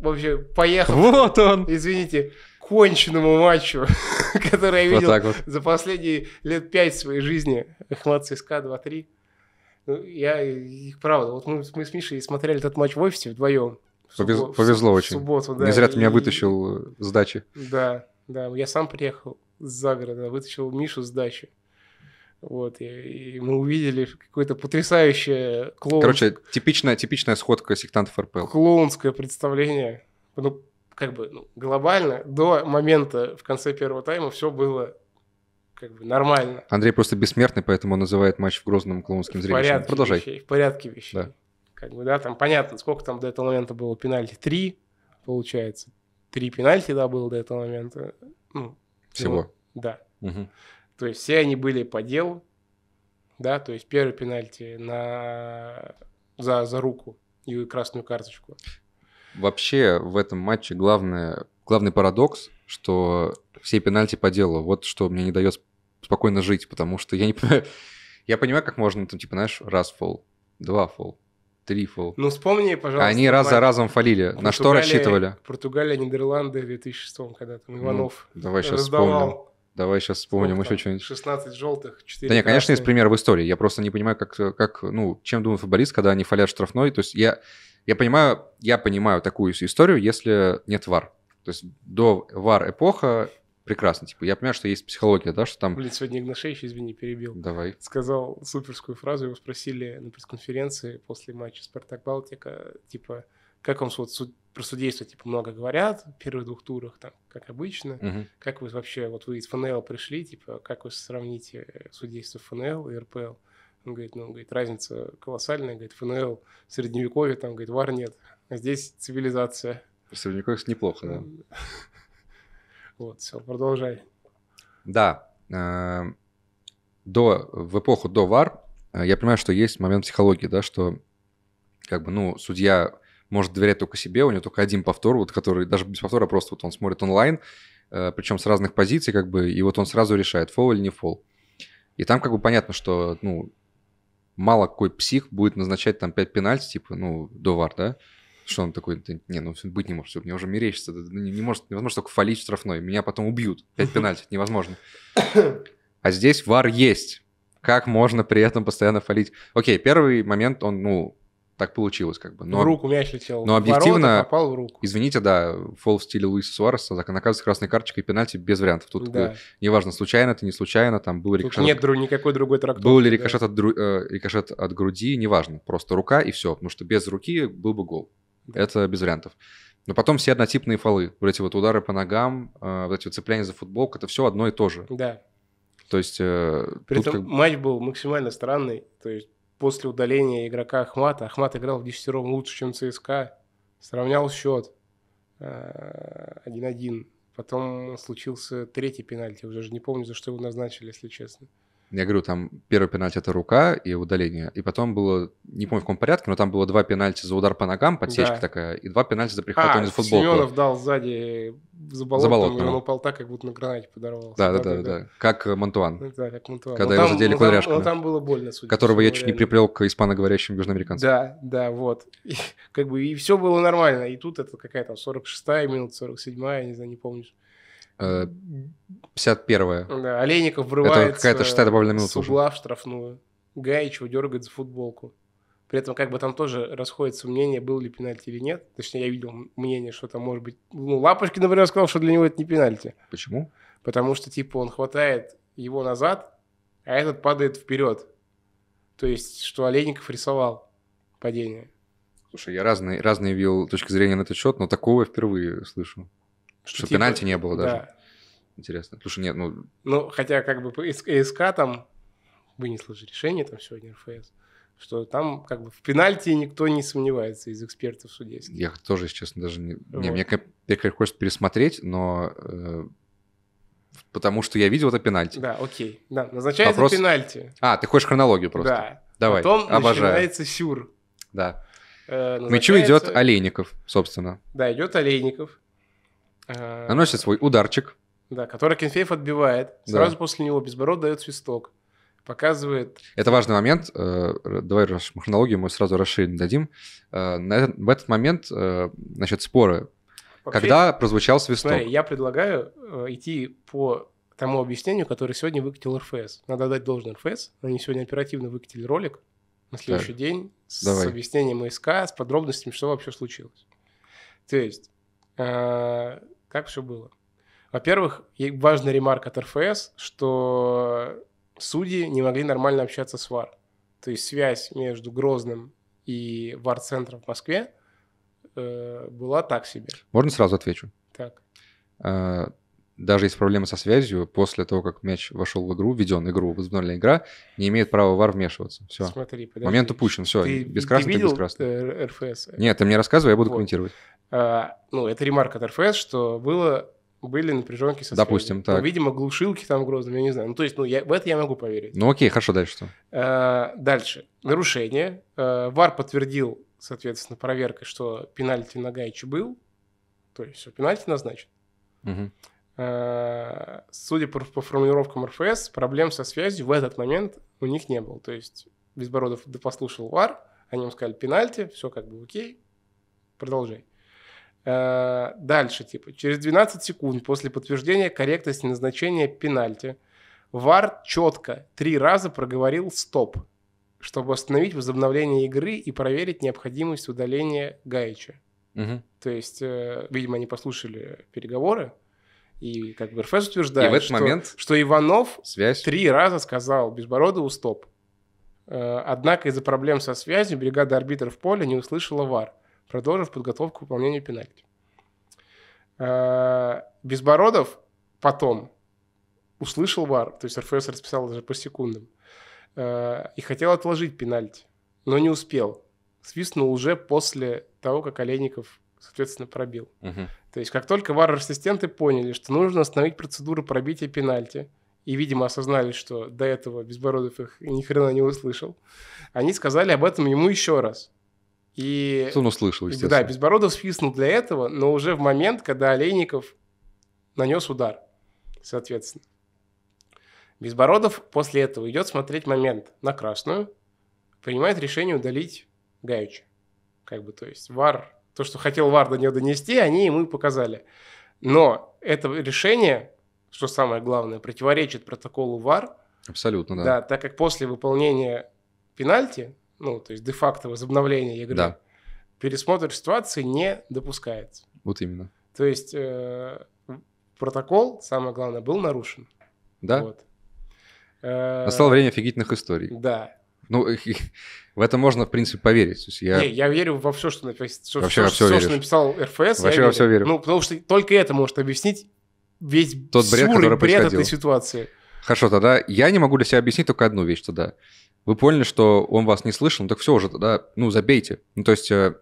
Вообще, поехали. Вот он! Извините конченному матчу, который я видел вот вот. за последние лет пять своей жизни. Ахмат ЦСКА 2-3. Ну, я, их правда, вот мы, мы с Мишей смотрели этот матч в офисе вдвоем. Повез, суббо... Повезло в, очень. В субботу, да. Не зря ты меня и... вытащил с дачи. Да, да, я сам приехал с загорода, вытащил Мишу с дачи. Вот, и, и мы увидели какое-то потрясающее клоун... Короче, типичная, типичная сходка сектантов РПЛ. Клоунское представление. Ну, как бы ну, глобально до момента э, в конце первого тайма все было как бы нормально. Андрей просто бессмертный, поэтому он называет матч в Грозном клоунским зрелищем. Порядке Продолжай. Вещей, в порядке вещей. Да. Как бы, да, там понятно, сколько там до этого момента было пенальти. Три, получается. Три пенальти, да, было до этого момента. Ну, Всего? Ну, да. Угу. То есть все они были по делу, да, то есть первый пенальти на... за, за руку и красную карточку вообще в этом матче главное, главный парадокс, что все пенальти по делу. Вот что мне не дает спокойно жить, потому что я не понимаю... Я понимаю, как можно, там, типа, знаешь, раз фол, два фол, три фол. Ну, вспомни, пожалуйста. Они раз за разом фалили. На что рассчитывали? Португалия, Нидерланды в 2006 когда там ну, Иванов ну, давай сейчас раздавал. вспомним. Давай сейчас вспомним Сколько еще что-нибудь. 16 желтых, 4 Да нет, красные. конечно, из примера в истории. Я просто не понимаю, как, как, ну, чем думал футболист, когда они фалят штрафной. То есть я я понимаю, я понимаю такую историю, если нет вар. То есть до вар эпоха прекрасно. Типа, я понимаю, что есть психология, да, что там... Блин, сегодня Игнашевич, извини, перебил. Давай. Сказал суперскую фразу, его спросили на пресс-конференции после матча «Спартак-Балтика», типа, как вам вот суд, про судейство, типа, много говорят в первых двух турах, там, как обычно. Угу. Как вы вообще, вот вы из ФНЛ пришли, типа, как вы сравните судейство ФНЛ и РПЛ? Он говорит, ну, он говорит, разница колоссальная, говорит, ФНЛ, средневековье, там, говорит, вар нет, а здесь цивилизация. В средневековье неплохо, да? Вот, все, продолжай. Да, э, до, в эпоху до вар э, я понимаю, что есть момент психологии, да, что как бы, ну, судья может доверять только себе, у него только один повтор, вот который даже без повтора а просто вот он смотрит онлайн, э, причем с разных позиций, как бы, и вот он сразу решает, фол или не фол. И там как бы понятно, что, ну, мало какой псих будет назначать там 5 пенальти, типа, ну, до вар, да? Что он такой, не, ну быть не может, все, мне уже мерещится, не, не может, невозможно только фалить штрафной, меня потом убьют, 5 пенальти, невозможно. А здесь вар есть, как можно при этом постоянно фалить? Окей, первый момент, он, ну, так получилось как бы. Но, в руку мяч летел. Но объективно, попал в руку. извините, да, фол в стиле Луиса Суареса наказывается красной карточкой и пенальти без вариантов. Тут да. неважно, случайно это, не случайно, там был рикошет. Тут нет дру, никакой другой трактовки. Был ли рикошет, да. от, дру, э, рикошет от груди, неважно, просто рука и все, потому что без руки был бы гол. Да. Это без вариантов. Но потом все однотипные фолы, вот эти вот удары по ногам, э, вот эти вот цепляния за футболку, это все одно и то же. Да. То есть... Э, При этом как... матч был максимально странный, то есть после удаления игрока Ахмата, Ахмат играл в десятером лучше, чем ЦСКА, сравнял счет 1-1. Э, Потом случился третий пенальти, уже же не помню, за что его назначили, если честно. Я говорю, там первый пенальти это рука и удаление. И потом было, не помню в каком порядке, но там было два пенальти за удар по ногам, подсечка да. такая, и два пенальти за прихватывание а, за футболку. Семенов дал сзади э, за болотом, и он упал так, как будто на гранате подорвался. Да, да, да, да, да. Как э, Монтуан. Ну да, как Монтуан. Когда но его там, задели кудряшками. Но там было больно, судя Которого я чуть не приплел к испаноговорящим южноамериканцам. Да, да, вот. И, как бы и все было нормально. И тут это какая то 46-я минута, 47-я, я не знаю, не помню. 51-я. Э, да, Олейников врывается. Это какая-то шестая добавленная минута. уже. в штрафную. Гаич его дергает за футболку. При этом как бы там тоже расходится мнение, был ли пенальти или нет. Точнее, я видел мнение, что там может быть... Ну, Лапочкин, например, сказал, что для него это не пенальти. Почему? Потому что, типа, он хватает его назад, а этот падает вперед. То есть, что Олейников рисовал падение. Слушай, я разные, разные видел точки зрения на этот счет, но такого я впервые слышу. Что, что типа, пенальти не было даже? Да. Интересно. Слушай, нет, ну... Ну, хотя как бы СК там вынесло же решение там сегодня РФС, что там как бы в пенальти никто не сомневается из экспертов судейских. Я тоже, если честно, даже не... Вот. не мне, мне хочется пересмотреть, но... Э, потому что я видел это пенальти. Да, окей. Да, назначается Вопрос... пенальти. А, ты хочешь хронологию просто? Да. Давай, Потом обожаю. начинается сюр. Да. Э, назначается... Мячу идет Олейников, собственно. Да, идет Олейников. Э, Наносит свой ударчик. Да, который Кенфеев отбивает. Сразу да. после него Безбород дает свисток. Показывает... Это важный момент. Э, давай хронологию мы сразу расширим дадим. Э, в этот момент, значит, споры. Вообще, Когда прозвучал свисток? Смотри, я предлагаю идти по тому объяснению, которое сегодня выкатил РФС. Надо дать должное РФС. Они сегодня оперативно выкатили ролик на следующий так. день с Давай. объяснением МСК с подробностями, что вообще случилось. То есть как все было? Во-первых, важный ремарк от РФС, что судьи не могли нормально общаться с ВАР. То есть связь между Грозным и ВАР-центром в Москве э, была так себе. Можно сразу отвечу? Так. Э, даже есть проблемы со связью, после того, как мяч вошел в игру, введен игру, возобновленная игра, не имеет права ВАР вмешиваться. Все. Смотри, подожди. Момент упущен, все. Ты, без красных, ты видел без красных. Э, РФС? Нет, ты мне рассказывай, я буду вот. комментировать. А, ну, это ремарка от РФС, что было были напряженки со Допустим, связью. Ну, так. Ну, видимо, глушилки там грозные, я не знаю. Ну, то есть, ну, я, в это я могу поверить. Ну, окей, хорошо, дальше что? А, дальше. Нарушение. А, ВАР подтвердил, соответственно, проверкой, что пенальти на Гайче был. То есть, все, пенальти назначен. Угу. Э, судя по, по формулировкам РФС, проблем со связью в этот момент у них не было. То есть Безбородов послушал ВАР, они ему сказали пенальти, все как бы окей, продолжай. Э, дальше, типа, через 12 секунд после подтверждения корректности назначения пенальти ВАР четко три раза проговорил «стоп», чтобы остановить возобновление игры и проверить необходимость удаления Гаича. Угу. То есть, э, видимо, они послушали переговоры, и как бы РФС утверждает, и в этот что, момент что Иванов связь. три раза сказал Безбородову «стоп». Э, однако из-за проблем со связью бригада арбитров поля не услышала ВАР, продолжив подготовку к выполнению пенальти. Э, Безбородов потом услышал ВАР, то есть РФС расписал даже по секундам, э, и хотел отложить пенальти, но не успел. Свистнул уже после того, как Олейников соответственно, пробил. Угу. То есть, как только вар-ассистенты поняли, что нужно остановить процедуру пробития пенальти, и, видимо, осознали, что до этого Безбородов их ни хрена не услышал, они сказали об этом ему еще раз. И... Он услышал, естественно. Да, Безбородов списнул для этого, но уже в момент, когда Олейников нанес удар, соответственно. Безбородов после этого идет смотреть момент на красную, принимает решение удалить Гаюча. Как бы, то есть, вар то, что хотел Вар до нее донести, они ему и показали. Но это решение, что самое главное, противоречит протоколу ВАР. Абсолютно, да. Да, так как после выполнения пенальти, ну, то есть де-факто возобновления игры, да. пересмотр ситуации не допускается. Вот именно. То есть э, протокол, самое главное, был нарушен. Да. Вот. Э, Настало время офигительных историй. Да. Ну, в это можно, в принципе, поверить. есть я... Не, я верю во все, что, напис... Вообще все, во все, все что написал РФС. Вообще во все верю. Ну, потому что только это может объяснить весь Тот бред, который бред этой ситуации. Хорошо, тогда я не могу для себя объяснить только одну вещь тогда. Вы поняли, что он вас не слышал, ну так все уже тогда, ну забейте. Ну то есть э,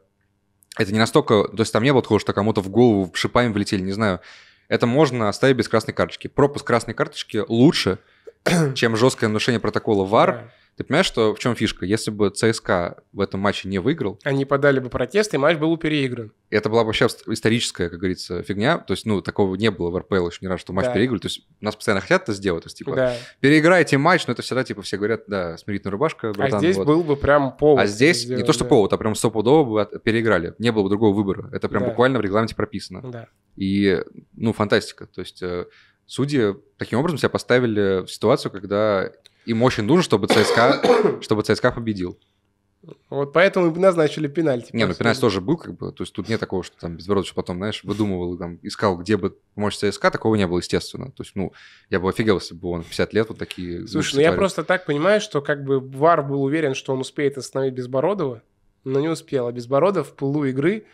это не настолько, то есть там не было такого, что кому-то в голову шипами влетели, не знаю. Это можно оставить без красной карточки. Пропуск красной карточки лучше, чем жесткое нарушение протокола ВАР. Ты понимаешь, что в чем фишка? Если бы ЦСКА в этом матче не выиграл... Они подали бы протест, и матч был бы переигран. Это была бы вообще историческая, как говорится, фигня. То есть, ну, такого не было в РПЛ еще ни разу, что матч да. переиграли. То есть, нас постоянно хотят это сделать. То есть, типа, да. переиграйте матч, но это всегда, типа, все говорят, да, смирительная рубашка, а братан. А здесь вот. был бы прям повод. А здесь сделать, не то, что да. повод, а прям стопудово бы переиграли. Не было бы другого выбора. Это прям да. буквально в регламенте прописано. Да. И, ну, фантастика. То есть, э, судьи таким образом себя поставили в ситуацию, когда им очень нужно, чтобы ЦСКА, чтобы ЦСКА победил. Вот поэтому и назначили пенальти. Не, ну пенальти тоже был, как бы, то есть тут нет такого, что там Безбородович потом, знаешь, выдумывал, там, искал, где бы помочь ЦСКА, такого не было, естественно. То есть, ну, я бы офигел, если бы он 50 лет вот такие... Слушай, ну я просто так понимаю, что как бы Вар был уверен, что он успеет остановить Безбородова, но не успел, а Безбородов в пылу игры,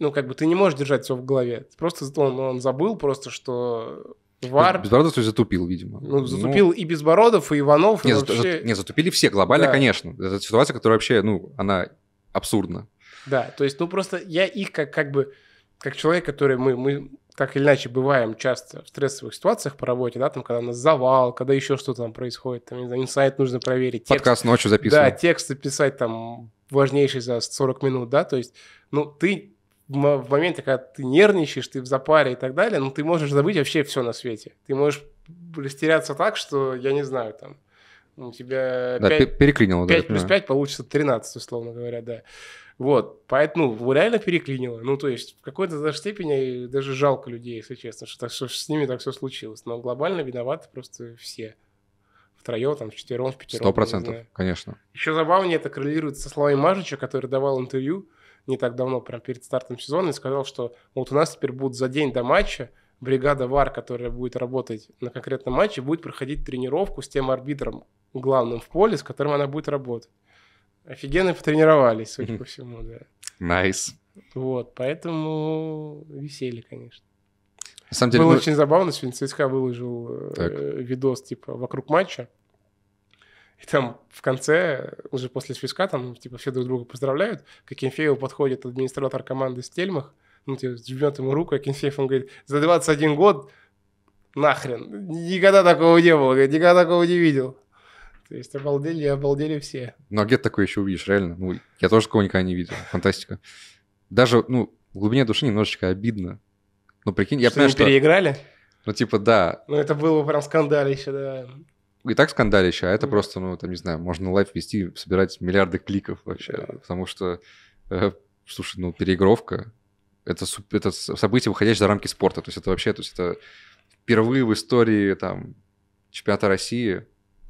ну, как бы ты не можешь держать все в голове. Просто он, он забыл просто, что Вар... Безбородов то есть, затупил, видимо. Ну, ну. затупил ну... и Безбородов, и Иванов, и вообще... Зат... Нет, затупили все глобально, да. конечно. Это ситуация, которая вообще, ну, она абсурдна. Да, то есть, ну, просто я их как, как бы, как человек, который мы, мы так или иначе бываем часто в стрессовых ситуациях по работе, да, там, когда нас завал, когда еще что-то там происходит, там, не знаю, инсайт нужно проверить. Текст, Подкаст ночью записывать. Да, тексты писать там важнейший за 40 минут, да, то есть, ну, ты в моменте, когда ты нервничаешь, ты в запаре и так далее, ну, ты можешь забыть вообще все на свете. Ты можешь растеряться так, что, я не знаю, там, у тебя да, 5, переклинило, 5 да, плюс 5 получится 13, условно говоря, да. Вот, поэтому ну, реально переклинило. Ну, то есть, в какой-то даже степени даже жалко людей, если честно, что, что с ними так все случилось. Но глобально виноваты просто все. Втроем, там, вчетвером, в пятером. Сто процентов, конечно. Еще забавнее это коррелируется со словами Мажича, который давал интервью, не так давно, прям перед стартом сезона, и сказал, что вот у нас теперь будет за день до матча бригада ВАР, которая будет работать на конкретном матче, будет проходить тренировку с тем арбитром главным в поле, с которым она будет работать. Офигенно потренировались, судя по всему, да. Найс. Nice. Вот, поэтому веселье, конечно. На самом деле, Было ну... очень забавно, сегодня ЦСКА выложил э, так. видос, типа, вокруг матча, и там в конце, уже после свистка, там типа все друг друга поздравляют. К Акинфееву подходит администратор команды Стельмах, ну, типа, жмет ему руку, Акинфеев, он говорит, за 21 год нахрен, никогда такого не было, говорит, никогда такого не видел. То есть обалдели, обалдели все. Ну а где ты такое еще увидишь, реально? Ну, я тоже такого никогда не видел, фантастика. Даже, ну, в глубине души немножечко обидно. Ну, прикинь, я что понимаю, что... переиграли? Ну, типа, да. Ну, это было прям скандал еще да и так скандалище, а это mm-hmm. просто, ну, там, не знаю, можно лайв вести, собирать миллиарды кликов вообще, yeah. потому что, э, слушай, ну, переигровка, это, это событие, выходящее за рамки спорта, то есть это вообще, то есть это впервые в истории, там, чемпионата России,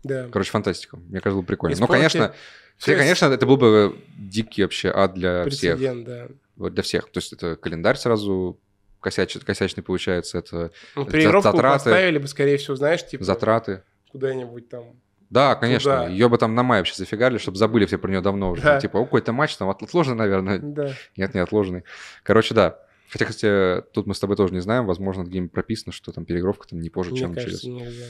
yeah. короче, фантастика, мне кажется, было прикольно. И ну, конечно, все, конечно, это был бы дикий вообще ад для всех. да. Для всех, то есть это календарь сразу косяч, косячный получается, это, ну, это затраты. поставили бы, скорее всего, знаешь, типа... Затраты куда-нибудь там да, конечно. Туда. Ее бы там на мае вообще зафигали, чтобы забыли все про нее давно уже. Да. Ну, типа, о, какой-то матч там отложенный, наверное. Да. Нет, не отложенный. Короче, да. Хотя, кстати, тут мы с тобой тоже не знаем. Возможно, где-нибудь прописано, что там перегровка там не позже, Мне чем кажется, через... Нельзя.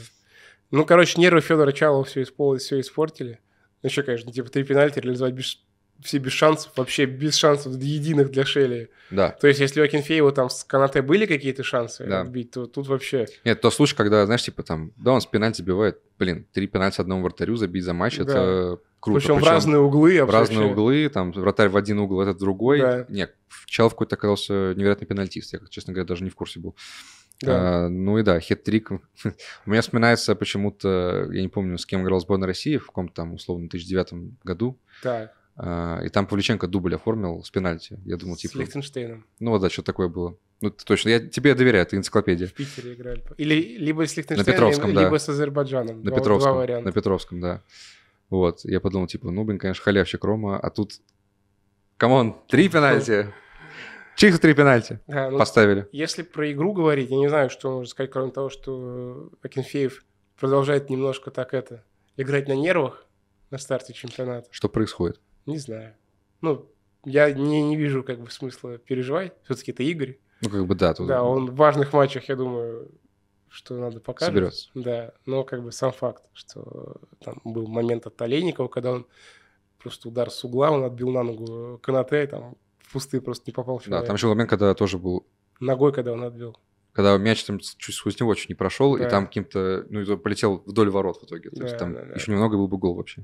Ну, короче, нервы Федора Чалова все, испол... все испортили. Ну, еще, конечно, типа, три пенальти реализовать без все без шансов, вообще без шансов единых для Шелли. Да. То есть, если у Акинфеева там с Канате были какие-то шансы да. отбить, то тут вообще... Нет, То случай, когда, знаешь, типа там, да, он с пенальти забивает, блин, три пенальти одному вратарю забить за матч, да. это круто. Причем, Причем в разные углы. В разные углы, там вратарь в один угол, этот в другой. Да. Нет, Чалов какой-то оказался невероятный пенальтист, я, честно говоря, даже не в курсе был. Да. А, ну и да, хет-трик. У меня вспоминается почему-то, я не помню, с кем играл сборная России в каком-то там, условно, 2009 году. Так. А, и там Павличенко дубль оформил с пенальти. Я думал, типа... С Лихтенштейном. Ну да, что такое было. Ну, ты точно. Я тебе доверяю, ты энциклопедия. В Питере играли. Или либо с Лихтенштейном, на Петровском, либо да. с Азербайджаном. На два, Петровском, два варианта. На Петровском, да. Вот. Я подумал, типа, ну, блин, конечно, халявщик Рома, а тут... Камон, три ну, пенальти! Ну. Чиха три пенальти Да, ну, поставили. Если про игру говорить, я не знаю, что можно сказать, кроме того, что Акинфеев продолжает немножко так это, играть на нервах на старте чемпионата. Что происходит? Не знаю. Ну, я не, не вижу как бы смысла переживать. Все-таки это Игорь. Ну, как бы да. Тут... Да, он в важных матчах, я думаю, что надо показать. Соберется. Да, но как бы сам факт, что там был момент от Олейникова, когда он просто удар с угла, он отбил на ногу Канате, там в пустые просто не попал. в Человек. Да, там еще момент, когда тоже был... Ногой, когда он отбил когда мяч там чуть сквозь него чуть не прошел, да. и там каким-то, ну, полетел вдоль ворот в итоге. То да, есть там да, да. еще немного был бы гол вообще.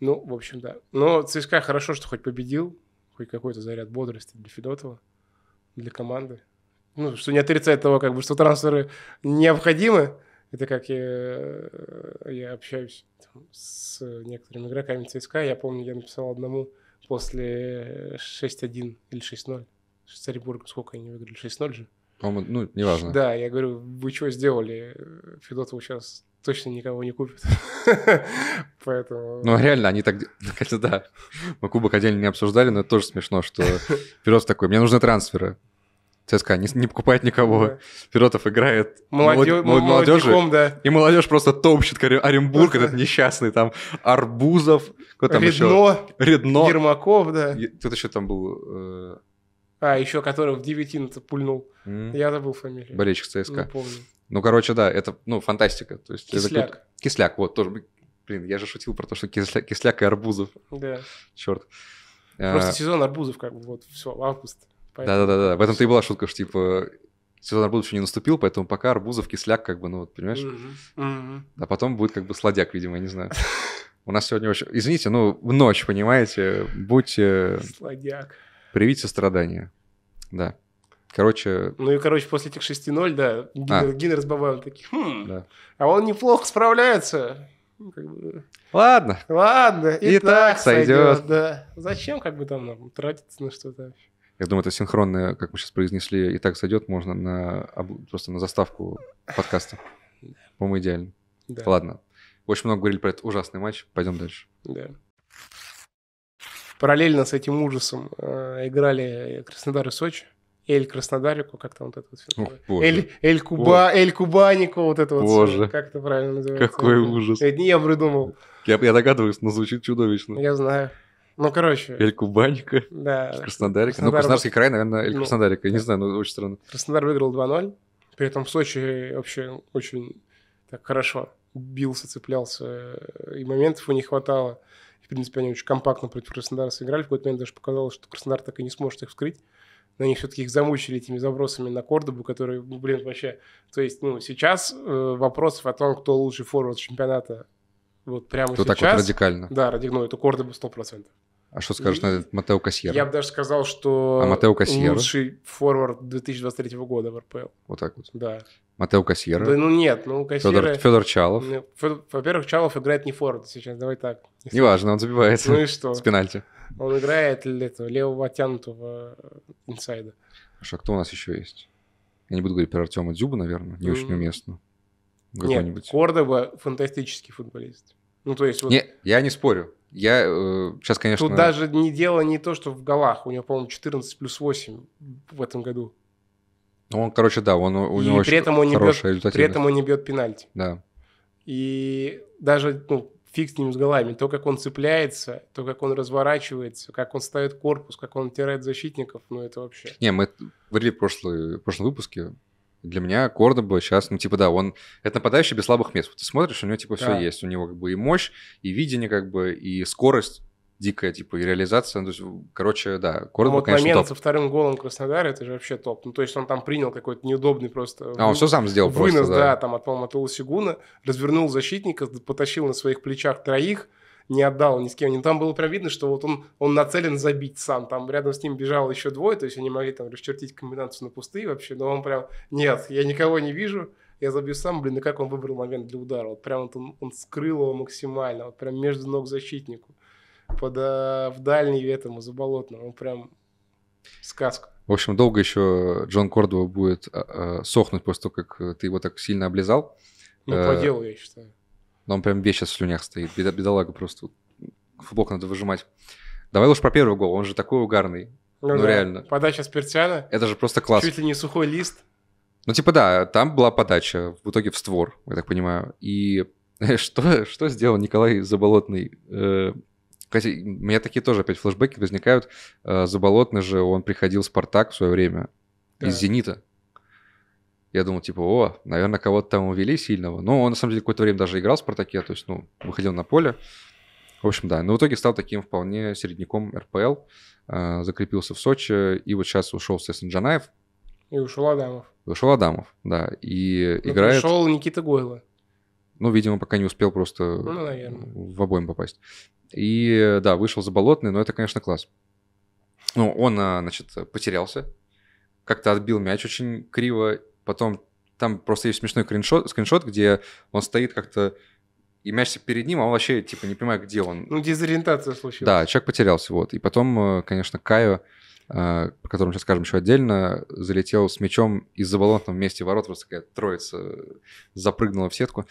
Ну, в общем, да. Но ЦСКА хорошо, что хоть победил, хоть какой-то заряд бодрости для Федотова, для команды. Ну, что не отрицает того, как бы, что трансферы необходимы. Это как я, э, я общаюсь там, с некоторыми игроками ЦСКА. Я помню, я написал одному после 6-1 или 6-0 с Царибургом, сколько они выиграли, 6-0 же. По-моему, ну, неважно. Да, я говорю, вы что сделали? Федотову сейчас точно никого не купят. Поэтому... Ну, а реально, они так... Хотя, да, мы Кубок отдельно не обсуждали, но это тоже смешно, что Федотов такой, мне нужны трансферы. ЦСКА не, не покупает никого. Да. Федотов играет Молодё... молодежи. Да. И молодежь просто топчет Оренбург, этот несчастный там Арбузов. Кто там Редно. Еще? Редно. Ермаков, да. Кто-то еще там был... Э, а, еще которого в девятинце пульнул. Mm. Я забыл фамилию. Болельщик ЦСКА. Не помню. Ну, короче, да, это, ну, фантастика. То есть, Кисляк. Это... Кисляк, вот, тоже. Блин, я же шутил про то, что кисля... Кисляк и Арбузов. Да. Черт. Просто а... сезон Арбузов, как бы, вот, все, август. Да-да-да, в этом-то и была шутка, что, типа, сезон Арбузов еще не наступил, поэтому пока Арбузов, Кисляк, как бы, ну, вот, понимаешь? Угу. Угу. А потом будет, как бы, Сладяк, видимо, я не знаю. У нас сегодня очень... Извините, ну, в ночь, понимаете? Будьте... Сладяк. Привить сострадание. Да. Короче... Ну и, короче, после этих 6-0, да, Гиннер, а. Гиннер с Бабаем такие, хм, да. а он неплохо справляется. Как бы... Ладно. Ладно, и, и так, так сойдет. сойдет. Да. Зачем как бы там нам тратиться на что-то вообще? Я думаю, это синхронное, как мы сейчас произнесли, и так сойдет, можно на, просто на заставку подкаста. По-моему, идеально. Да. Ладно. Очень много говорили про этот ужасный матч. Пойдем дальше. Да. Параллельно с этим ужасом э, играли Краснодар и Сочи. Эль Краснодарику, как там вот это вот Эль, Эль, Куба, О. Эль Кубанику, вот это вот. Боже. Все, как это правильно называется? Какой ужас. Это не я придумал. Я, я догадываюсь, но звучит чудовищно. Я знаю. Ну, короче. Эль Кубаника. Да. Краснодарик. Ну, Краснодар... Ну, Краснодарский край, наверное, Эль ну, Краснодарика. Я не знаю, но очень странно. Краснодар выиграл 2-0. При этом в Сочи вообще очень так хорошо бился, цеплялся. И моментов у не хватало. В принципе, они очень компактно против Краснодара сыграли. В какой-то момент даже показалось, что Краснодар так и не сможет их вскрыть. Но они все-таки их замучили этими забросами на Кордобу, которые, ну, блин, вообще... То есть, ну, сейчас э, вопросов о том, кто лучший форвард чемпионата вот прямо кто сейчас... так вот радикально. Да, ради... ну, это Кордоба 100%. А что скажешь на Матео Кассиера? Я бы даже сказал, что а Матео лучший форвард 2023 года в РПЛ. Вот так вот. Да. Матео Кассиера. Да, ну нет, ну Кассиера. Федор, Федор Чалов. Ну, во-первых, Чалов играет не форвард сейчас, давай так. Неважно, он забивается. Ну и что? С пенальти. Он играет этого, левого оттянутого э, инсайда. Хорошо, а кто у нас еще есть? Я не буду говорить про Артема Дзюба, наверное, не очень уместно. Нет, Кордоба фантастический футболист. Ну, то есть... Вот... Не, я не спорю. Я э, сейчас, конечно... Тут даже не дело не то, что в голах. У него, по-моему, 14 плюс 8 в этом году. Ну, он, короче, да, он, у него и при этом он не бьет, При этом он не бьет пенальти. Да. И даже, ну, фиг с ним с голами. То, как он цепляется, то, как он разворачивается, как он ставит корпус, как он натирает защитников, ну, это вообще... Не, мы говорили в, прошлый, в прошлом выпуске для меня Кордоба сейчас, ну, типа, да, он... Это нападающий без слабых мест. Вот ты смотришь, у него, типа, все есть. У него, как бы, и мощь, и видение, как бы, и скорость дикая, типа, и реализация. Ну, то есть, короче, да, Кордоба, ну, вот конечно, момент топ. со вторым голом Краснодара, это же вообще топ. Ну, то есть, он там принял какой-то неудобный просто... А, он все сам сделал вынос, просто, да. да. там, от, по-моему, от Лосигуна, развернул защитника, потащил на своих плечах троих, не отдал ни с кем. Там было прям видно, что вот он, он нацелен забить сам. Там рядом с ним бежало еще двое, то есть они могли там расчертить комбинацию на пустые вообще, но он прям, нет, я никого не вижу, я забью сам, блин, и как он выбрал момент для удара. Вот прям вот он, он скрыл его максимально, вот прям между ног защитнику. Под, а, в дальний этому, за болотным. Он прям сказка. В общем, долго еще Джон Кордова будет а, а, сохнуть после того, как ты его так сильно облизал. Ну, по делу, я считаю. Но он прям весь сейчас в слюнях стоит. Беда, бедолага просто. Футболку надо выжимать. Давай лучше про первый гол. Он же такой угарный. Ну, ну да. реально. Подача Спиртяна. Это же просто класс. Чуть ли не сухой лист. Ну, типа, да, там была подача, в итоге в створ, я так понимаю. И что, что сделал Николай Заболотный? Хотя э, у меня такие тоже опять флешбеки возникают. Э, Заболотный же, он приходил в «Спартак» в свое время да. из «Зенита». Я думал, типа, о, наверное, кого-то там увели сильного. Но он, на самом деле, какое-то время даже играл в «Спартаке», то есть, ну, выходил на поле. В общем, да. Но в итоге стал таким вполне середняком РПЛ. Э, закрепился в Сочи. И вот сейчас ушел, соответственно, Джанаев. И ушел Адамов. И ушел Адамов, да. И Но играет... Ушел Никита Гойло. Ну, видимо, пока не успел просто ну, в обоим попасть. И да, вышел за Заболотный, но это, конечно, класс. Ну, он, а, значит, потерялся, как-то отбил мяч очень криво потом там просто есть смешной скриншот, скриншот где он стоит как-то и мяч перед ним, а он вообще, типа, не понимает, где он. Ну, дезориентация случилась. Да, человек потерялся, вот. И потом, э, конечно, Кайо, э, про которого сейчас скажем еще отдельно, залетел с мячом из-за болотного вместе ворот, просто такая троица запрыгнула в сетку.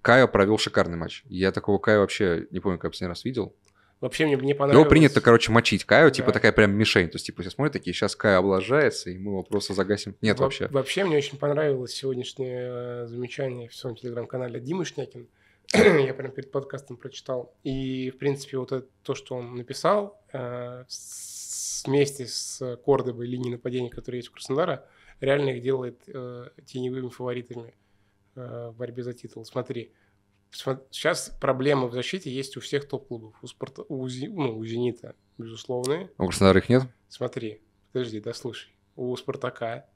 Кайо провел шикарный матч. Я такого Кайо вообще не помню, как я последний раз видел. Вообще мне, не понравилось. Его принято, короче, мочить Каю, типа да. типа такая прям мишень. То есть, типа, все смотрят такие, сейчас Кая облажается, и мы его просто загасим. Нет Во- вообще. Вообще мне очень понравилось сегодняшнее э, замечание в своем телеграм-канале Димы Шнякин. Я прям перед подкастом прочитал. И, в принципе, вот это, то, что он написал, э, с, вместе с Кордобой линии нападения, которая есть у Краснодара, реально их делает э, теневыми фаворитами э, в борьбе за титул. Смотри, Сейчас проблемы в защите есть у всех топ-клубов. У, спорта, у, Зи, ну, у «Зенита», безусловно. У «Краснодара» их нет? Смотри, подожди, да слушай У «Спартака»,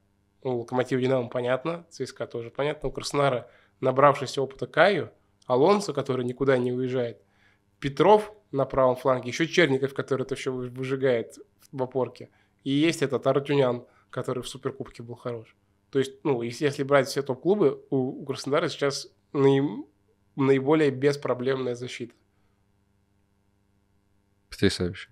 у «Локомотива Динамо» понятно, «ЦСКА» тоже понятно. У «Краснодара», набравшись опыта Каю, Алонсо, который никуда не уезжает, Петров на правом фланге, еще Черников, который это все выжигает в опорке. И есть этот Артюнян, который в Суперкубке был хорош. То есть, ну, если брать все топ-клубы, у, Краснодара сейчас наим наиболее беспроблемная защита. Потрясающе.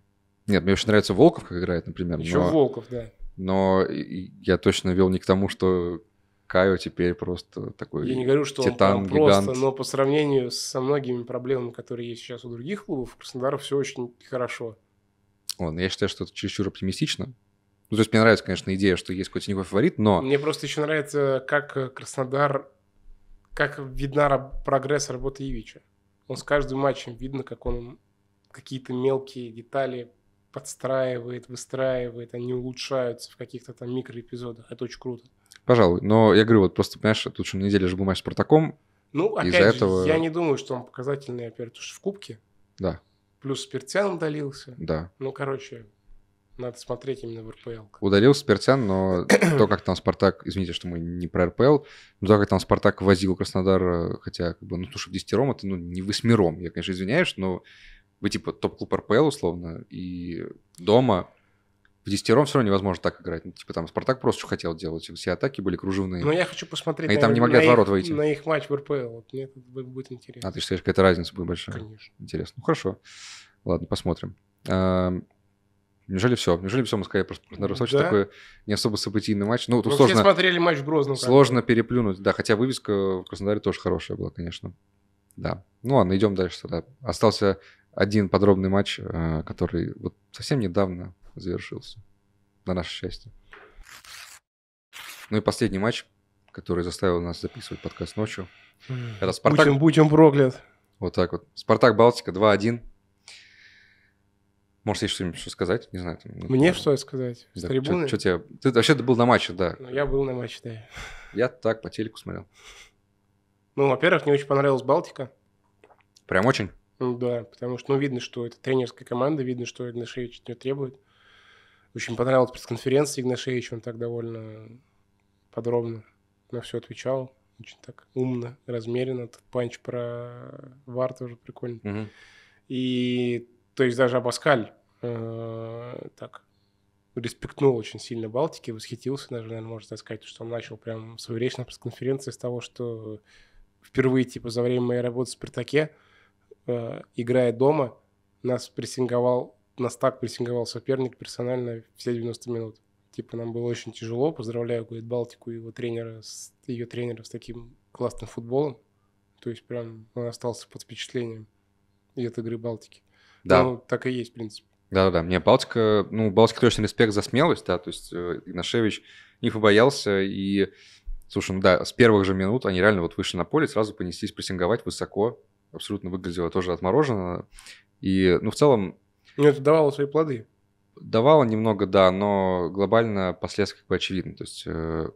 Нет, мне очень нравится Волков, как играет, например. Еще но... Волков, да. Но я точно вел не к тому, что Кайо теперь просто такой Я не говорю, что титан, он гигант. но по сравнению со многими проблемами, которые есть сейчас у других клубов, Краснодар все очень хорошо. Ладно, я считаю, что это чересчур оптимистично. Ну, то есть мне нравится, конечно, идея, что есть какой-то некий фаворит, но... Мне просто еще нравится, как Краснодар как видна прогресс работы Ивича. Он с каждым матчем видно, как он какие-то мелкие детали подстраивает, выстраивает, они улучшаются в каких-то там микроэпизодах. Это очень круто. Пожалуй, но я говорю, вот просто, понимаешь, тут же неделе же был матч с Спартаком. Ну, опять же, этого... я не думаю, что он показательный, опять, же, в Кубке. Да. Плюс Спиртян удалился. Да. Ну, короче, надо смотреть именно в РПЛ. Ударил Спиртян, но то, как там Спартак, извините, что мы не про РПЛ, но то, как там Спартак возил Краснодар, э, хотя, как бы, ну, слушай, десятером это, ну, не восьмером, я, конечно, извиняюсь, но вы, типа, топ-клуб РПЛ, условно, и дома в десятером все равно невозможно так играть. Ну, типа там Спартак просто что хотел делать. Все атаки были кружевные. Но ну, я хочу посмотреть. И там не могли от ворот выйти. На их матч в РПЛ. Вот мне это будет интересно. А ты считаешь, какая-то разница будет большая? Конечно. Интересно. Ну хорошо. Ладно, посмотрим. Эм, Неужели все? Неужели все Москва просто Краснодар? Вообще да. такой не особо событийный матч. Ну, тут сложно... Все смотрели матч в Сложно переплюнуть, да. Хотя вывеска в Краснодаре тоже хорошая была, конечно. Да. Ну ладно, идем дальше тогда. Остался один подробный матч, э, который вот совсем недавно завершился. На наше счастье. Ну и последний матч, который заставил нас записывать подкаст ночью. Это Спартак... Будем, будем проклят. Вот так вот. Спартак Балтика 2-1. Может, есть что-нибудь что сказать? Не знаю. Там, Мне что сказать? Да, С трибуны? Что, что тебя... Ты вообще был на матче, да. Ну, я был на матче, да. Я так по телеку смотрел. Ну, во-первых, мне очень понравилась Балтика. Прям очень? Ну, да, потому что, ну, видно, что это тренерская команда, видно, что Игнашевич от нее требует. Очень понравилась пресс-конференция Игнашевича, он так довольно подробно на все отвечал. Очень так умно, размеренно. Этот панч про Вар тоже прикольный. Угу. И то есть даже Абаскаль э, так респектнул очень сильно Балтики, восхитился даже, наверное, можно сказать, что он начал прям свою речь на пресс-конференции с того, что впервые, типа, за время моей работы в «Спартаке», э, играя дома, нас прессинговал, нас так прессинговал соперник персонально все 90 минут. Типа, нам было очень тяжело. Поздравляю, говорит, Балтику и его тренера, с, ее тренера с таким классным футболом. То есть прям он остался под впечатлением и от игры Балтики. Да. Ну, так и есть, в принципе. Да-да-да, мне Балтика, ну, Балтика точно респект за смелость, да, то есть э, Игнашевич не побоялся, и, слушай, ну да, с первых же минут они реально вот вышли на поле, сразу понеслись прессинговать высоко, абсолютно выглядело тоже отмороженно, и, ну, в целом... Ну, это давало свои плоды. Давало немного, да, но глобально последствия как бы очевидны, то есть э,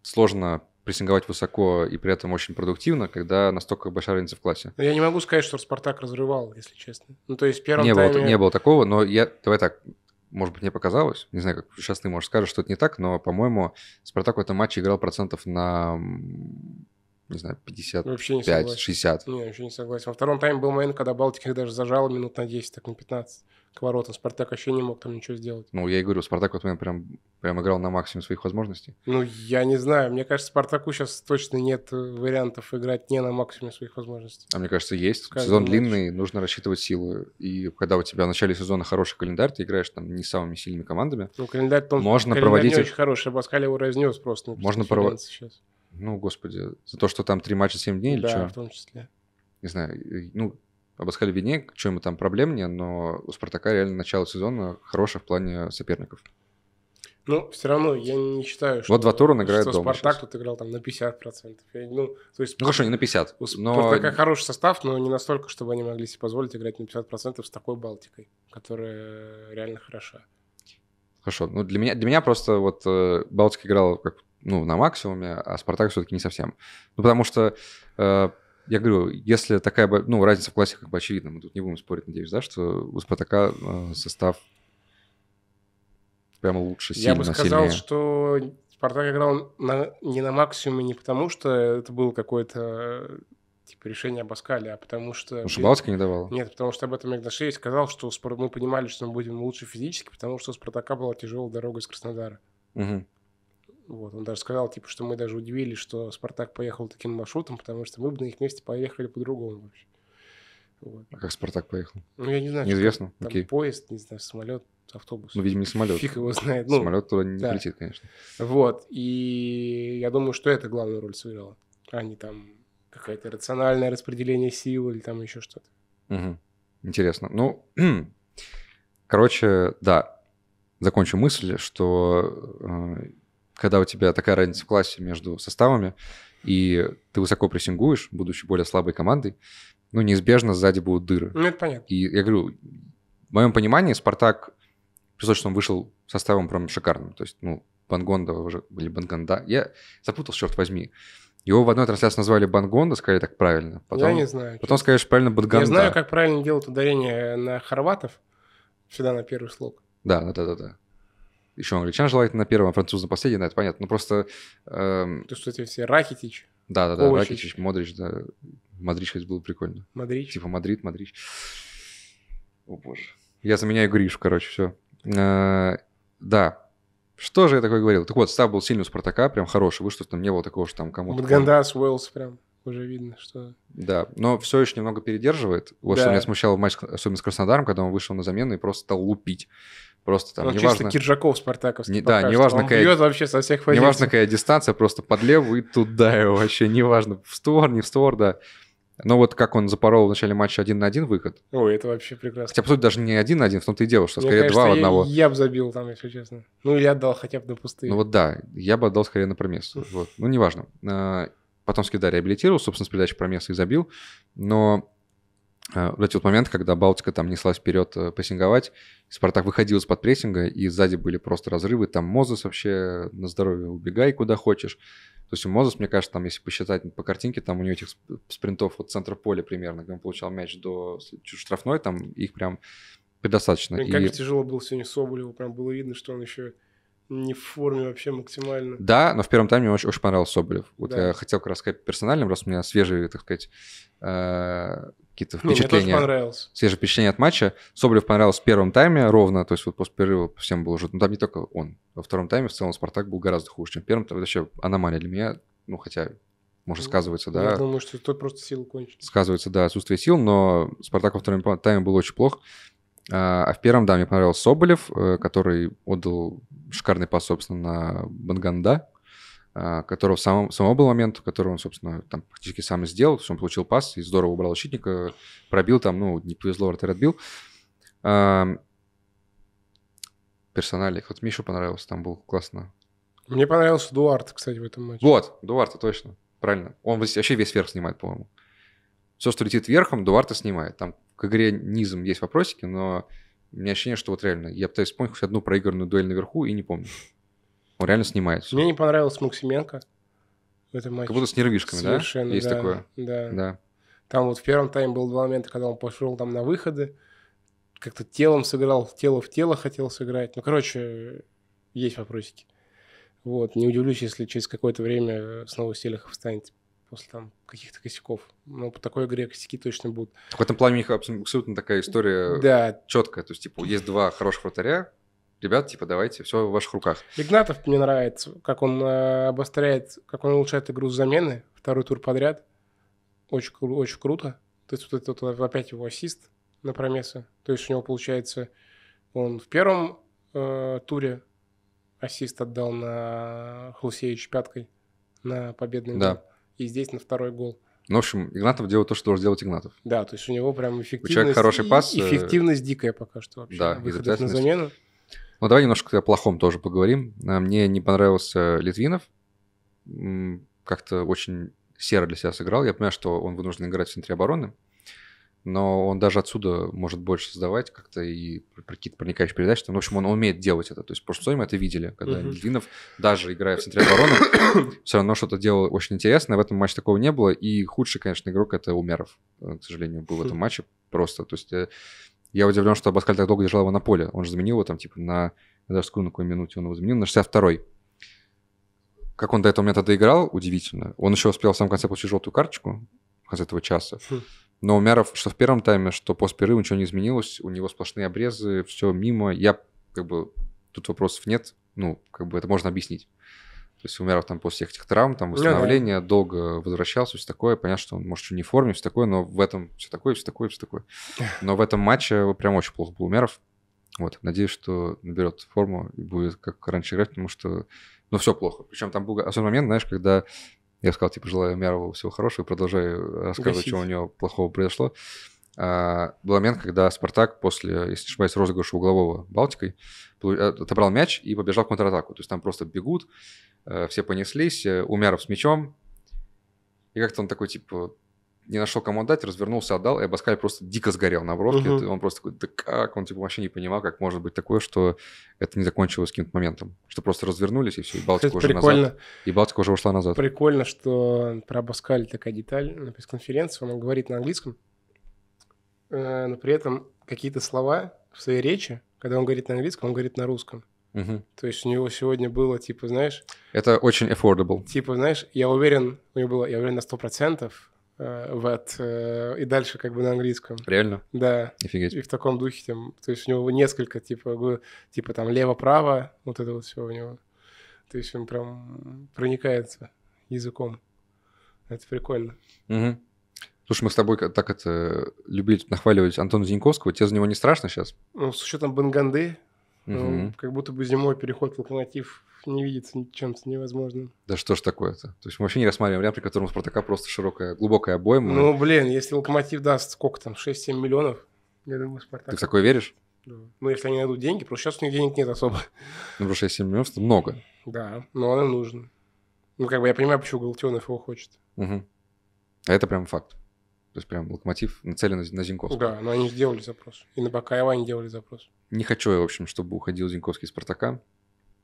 сложно прессинговать высоко и при этом очень продуктивно, когда настолько большая разница в классе. Но ну, я не могу сказать, что Спартак разрывал, если честно. Ну, то есть в первом не тайме... Было, не было такого, но я... Давай так, может быть, мне показалось, не знаю, как сейчас ты, можешь сказать, что это не так, но, по-моему, Спартак в этом матче играл процентов на не знаю, 50, вообще не 5, согласен. 60. Не, вообще не согласен. Во втором тайме был момент, когда Балтика их даже зажал минут на 10, так на 15 к воротам. Спартак вообще не мог там ничего сделать. Ну, я и говорю, Спартак вот момент прям, прям играл на максимум своих возможностей. Ну, я не знаю. Мне кажется, Спартаку сейчас точно нет э, вариантов играть не на максимум своих возможностей. А мне кажется, есть. Каждый Сезон матч. длинный, нужно рассчитывать силы. И когда у тебя в начале сезона хороший календарь, ты играешь там не самыми сильными командами. Ну, календарь, том, можно календарь проводить... не очень хороший. Абаскаль его разнес просто. Ну, можно проводить... Сейчас. Ну, господи, за то, что там три матча 7 дней да, или что? Да, в том числе. Не знаю, э, ну, обоскали вине, что ему там проблем нет, но у Спартака реально начало сезона хорошее в плане соперников. Ну, все равно я не считаю, что... Вот два тура он играет что дома Спартак сейчас. тут играл там на 50%. Я, ну, то есть, ну, хорошо, не на 50. У но... хороший состав, но не настолько, чтобы они могли себе позволить играть на 50% с такой Балтикой, которая реально хороша. Хорошо. Ну, для меня, для меня просто вот э, Балтика играла как, ну, на максимуме, а Спартак все-таки не совсем. Ну, потому что э, я говорю, если такая, ну, разница в классе как бы очевидна, мы тут не будем спорить, надеюсь, да, что у Спартака э, состав прямо лучше, сильно, Я бы сказал, сильнее. что Спартак играл на, не на максимуме не потому, что это было какое-то э, типа решение Абаскаля, а потому что... Ну, Шабаловский не давал? Нет, потому что об этом Мегдашей сказал, что мы понимали, что мы будем лучше физически, потому что у Спартака была тяжелая дорога из Краснодара. Угу. Вот, он даже сказал, типа, что мы даже удивились, что Спартак поехал таким маршрутом, потому что мы бы на их месте поехали по-другому вообще. Вот. А как Спартак поехал? Ну, я не знаю. Неизвестно. там Окей. поезд, не знаю, самолет, автобус. Ну, видимо, не самолет. Фиг его знает. Ну, самолет туда не да. полетит, конечно. Вот. И я думаю, что это главную роль сыграло, а не там какое-то рациональное распределение сил или там еще что-то. Угу. Интересно. Ну, короче, да, закончу мысль, что э, когда у тебя такая разница в классе между составами, и ты высоко прессингуешь, будучи более слабой командой, ну, неизбежно сзади будут дыры. Ну, это понятно. И я говорю, в моем понимании Спартак, при том, что он вышел составом прям шикарным, то есть, ну, Бангонда уже, или Бангонда, я запутал, черт возьми. Его в одной трансляции назвали Бангонда, сказали так правильно. Потом, я не знаю. Потом сказали, что правильно Бангонда. Я знаю, как правильно делать ударение на хорватов, сюда на первый слог. да, да, да. да еще англичан желательно на первом, а француз на последнем, да, это понятно. Ну просто... Эм... То, что эти все Ракетич. Да-да-да, Ракетич, Модрич, да. Мадрич хоть было прикольно. Мадрич. Типа Мадрид, Мадрич. О боже. Я заменяю Гришу, короче, все. Э, да. Что же я такое говорил? Так вот, став был сильный у Спартака, прям хороший, вышло, там не было такого, что там кому-то... Мадгандас, Уэллс прям уже видно, что... Да, но все еще немного передерживает. Вот да. что меня смущало в матче, особенно с Краснодаром, когда он вышел на замену и просто стал лупить. Просто там ну, неважно... Чисто Киржаков спартаковский не, Да, неважно, какая... бьет вообще со всех позиций. Неважно, какая дистанция, просто под левую и туда его вообще. Неважно, в створ, не в створ, да. Но вот как он запорол в начале матча один на один выход. Ой, это вообще прекрасно. Хотя, по сути, даже не один на один, в том-то и дело, что Мне скорее кажется, два в одного. Я, я бы забил там, если честно. Ну, или отдал хотя бы на пустые. Ну вот да, я бы отдал скорее на промес. вот. Ну, неважно. А, потом Скида реабилитировал, собственно, с передачи промеса и забил. Но Э, вот этот момент, когда Балтика там неслась вперед э, посинговать, Спартак выходил из-под прессинга, и сзади были просто разрывы, там Мозес вообще на здоровье убегай куда хочешь. То есть у Мозес, мне кажется, там, если посчитать по картинке, там у него этих спринтов от центра поля примерно, где он получал мяч до штрафной, там их прям предостаточно. и... как же тяжело было сегодня Соболеву, прям было видно, что он еще не в форме вообще максимально. Да, но в первом тайме мне очень, очень понравился Соболев. Вот да. я хотел как раз сказать персональным, раз у меня свежие, так сказать, э, какие-то ну, впечатления. Ну, свежие впечатления от матча. Соболев понравился в первом тайме ровно, то есть вот после перерыва всем было уже... Ну, там не только он. Во втором тайме в целом Спартак был гораздо хуже, чем в первом. Это вообще аномалия для меня, ну, хотя может, ну, сказывается, да. Я думаю, что тут просто силы кончились. Сказывается, да, отсутствие сил, но Спартак во втором тайме был очень плохо. А, а в первом, да, мне понравился Соболев, э, который отдал шикарный пас, собственно, на Банганда, а, которого самого самого был момент, который он, собственно, там практически сам и сделал, что он получил пас и здорово убрал защитника, пробил там, ну, не повезло, вратарь отбил. А, Персонали. вот мне еще понравился, там был классно. Мне понравился Дуарт, кстати, в этом матче. Вот, Дуарт, точно. Правильно. Он вообще весь верх снимает, по-моему все, что летит верхом, Дуарта снимает. Там к игре низом есть вопросики, но у меня ощущение, что вот реально, я пытаюсь вспомнить хоть одну проигранную дуэль наверху и не помню. Он реально снимает. Мне не понравилось Максименко в этом матче. Как будто с нервишками, Совершенно, Есть да, такое. Да. да. Там вот в первом тайме был два момента, когда он пошел там на выходы, как-то телом сыграл, тело в тело хотел сыграть. Ну, короче, есть вопросики. Вот, не удивлюсь, если через какое-то время снова Селихов станет после там каких-то косяков. Но по такой игре косяки точно будут. В этом плане у них абсолютно такая история да. четкая. То есть, типа, есть два хороших вратаря, ребят, типа, давайте, все в ваших руках. Игнатов мне нравится, как он э, обостряет, как он улучшает игру с замены, второй тур подряд. Очень, очень круто. То есть, вот это вот, опять его ассист на промеса. То есть, у него получается, он в первом э, туре ассист отдал на Хлусевич пяткой на победный да. гол и здесь на второй гол. Ну, в общем, Игнатов делает то, что должен делать Игнатов. Да, то есть у него прям эффективность. У человека хороший пас. Э, эффективность дикая пока что вообще. Да, Выходит на замену. Ну, давай немножко о плохом тоже поговорим. Э, мне не понравился Литвинов. Как-то очень серо для себя сыграл. Я понимаю, что он вынужден играть в центре обороны но он даже отсюда может больше сдавать как-то и какие-то проникающие передачи. Там, в общем, он, умеет делать это. То есть в прошлом мы это видели, когда uh-huh. Литвинов, даже играя в центре обороны, все равно что-то делал очень интересное. В этом матче такого не было. И худший, конечно, игрок — это Умеров, э, к сожалению, был в этом хм. матче просто. То есть э, я удивлен, что Абаскаль так долго держал его на поле. Он же заменил его там типа на... Я даже скажу, на какой минуте он его заменил. На 62-й как он до этого момента доиграл, удивительно. Он еще успел в самом конце получить желтую карточку в конце этого часа. Хм. Но Умяров, что в первом тайме, что после перерыва ничего не изменилось, у него сплошные обрезы, все мимо. Я как бы тут вопросов нет, ну как бы это можно объяснить. То есть Умяров там после всех этих травм, там восстановление ну да, долго возвращался, все такое. Понятно, что он, может, что не в форме, все такое, но в этом все такое, все такое, все такое. Но в этом матче прям очень плохо был Умяров. Вот, надеюсь, что наберет форму и будет как раньше играть, потому что, ну, все плохо. Причем там был особый момент, знаешь, когда я сказал, типа, желаю Мярову всего хорошего, продолжаю рассказывать, Гасить. что у него плохого произошло. А, был момент, когда Спартак после, если не ошибаюсь, розыгрыша углового Балтикой э, отобрал мяч и побежал в контратаку. То есть там просто бегут, э, все понеслись, э, Умяров с мячом. И как-то он такой, типа, не нашел кому отдать, развернулся, отдал, и Абаскаль просто дико сгорел на оборотке. Угу. Он просто такой, да как? Он типа вообще не понимал, как может быть такое, что это не закончилось каким-то моментом. Что просто развернулись, и все, и Балтика Кстати, уже прикольно. назад. И Балтика уже ушла назад. Прикольно, что про Абаскаль такая деталь на пресс-конференции. Он говорит на английском, э, но при этом какие-то слова в своей речи, когда он говорит на английском, он говорит на русском. Угу. То есть у него сегодня было, типа, знаешь... Это очень affordable. Типа, знаешь, я уверен, у него было, я уверен на 100%, Э, вот э, и дальше как бы на английском. Реально? Да. Офигеть. И в таком духе, там, то есть у него несколько, типа, типа там лево-право, вот это вот все у него. То есть он прям проникается языком. Это прикольно. Угу. Слушай, мы с тобой так это любили нахваливать Антона Зиньковского. Тебе за него не страшно сейчас? Ну, с учетом Банганды, Угу. как будто бы зимой переход в локомотив не видится чем-то невозможным. Да что ж такое-то? То есть мы вообще не рассматриваем вариант, при котором у Спартака просто широкая, глубокая обойма. Ну, блин, если локомотив даст сколько там, 6-7 миллионов, я думаю, Спартак... Ты в такое веришь? Да. Ну, если они найдут деньги, просто сейчас у них денег нет особо. Ну, просто что 6-7 миллионов это много. Да, но оно нужно. Ну, как бы я понимаю, почему Галактионов его хочет. Угу. А это прям факт. То есть прям локомотив нацелен на Зинковского. Да, но они сделали запрос. И на Бакаева они делали запрос. Не хочу я, в общем, чтобы уходил Зинковский из Спартака.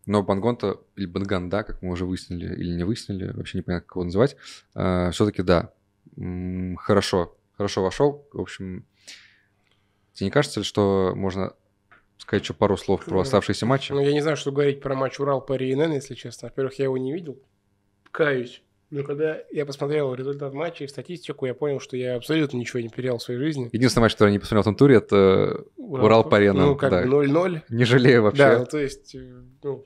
Но бангон или Банганда, как мы уже выяснили, или не выяснили, вообще непонятно, как его называть, э, все-таки да, хорошо, хорошо вошел. В общем, тебе не кажется ли, что можно сказать еще пару слов про ну, оставшиеся матчи? Ну, я не знаю, что говорить про матч Урал по РНН, если честно. Во-первых, я его не видел, каюсь. Но когда я посмотрел результат матча и статистику, я понял, что я абсолютно ничего не потерял в своей жизни. Единственный матч, который я не посмотрел в том туре, это Урал, Урал по аренам. Ну, как да. 0-0. Не жалею вообще. Да, ну, то есть, э, ну,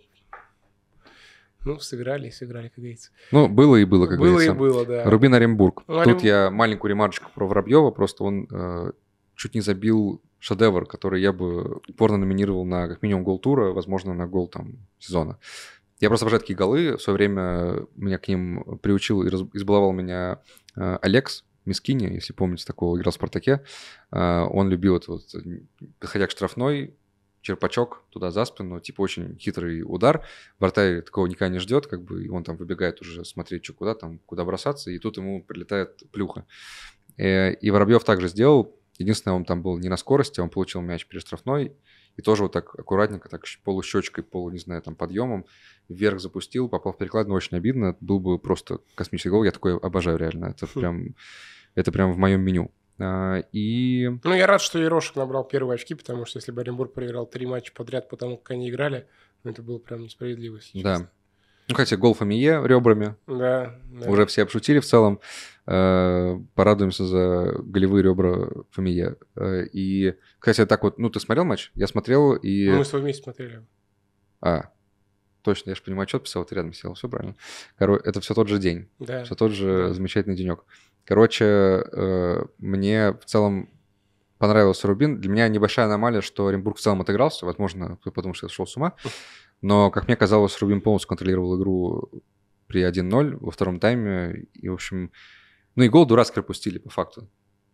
ну, сыграли сыграли, как говорится. Ну, было и было, как было говорится. Было и было, да. Рубин Оренбург. Ну, Тут Оренбург... я маленькую ремарочку про Воробьева, просто он э, чуть не забил шедевр, который я бы упорно номинировал на как минимум гол тура, возможно, на гол там сезона. Я просто обожаю такие голы. В свое время меня к ним приучил и раз... избаловал меня э, Алекс Мискини, если помните, такого играл в «Спартаке». Э, он любил этот вот, э, подходя к штрафной, черпачок туда за спину, типа очень хитрый удар. Вратарь такого никогда не ждет, как бы, и он там выбегает уже смотреть, что куда там, куда бросаться, и тут ему прилетает плюха. И, и Воробьев также сделал. Единственное, он там был не на скорости, он получил мяч перед штрафной, и тоже вот так аккуратненько, так полущечкой, полу, не знаю, там, подъемом вверх запустил, попал в перекладину, очень обидно. Был бы просто космический гол, я такой обожаю реально. Это хм. прям, это прям в моем меню. А, и... Ну, я рад, что Ерошек набрал первые очки, потому что если бы Оренбург проиграл три матча подряд, потому как они играли, ну, это было прям несправедливо сейчас. Да, ну, хотя гол Голфамие ребрами. Да, да. Уже все обшутили в целом. Э, порадуемся за голевые ребра Фамие. Э, и, кстати, так вот, ну, ты смотрел матч? Я смотрел и... Ну, мы с тобой вместе смотрели. А, точно, я же понимаю, что писал, ты рядом сидел, все правильно. Короче, это все тот же день, да. все тот же замечательный денек. Короче, э, мне в целом понравился Рубин. Для меня небольшая аномалия, что Оренбург в целом отыгрался, возможно, потому что я шел с ума. Но, как мне казалось, Рубин полностью контролировал игру при 1-0 во втором тайме. И, в общем, ну и гол дурацкий пропустили по факту.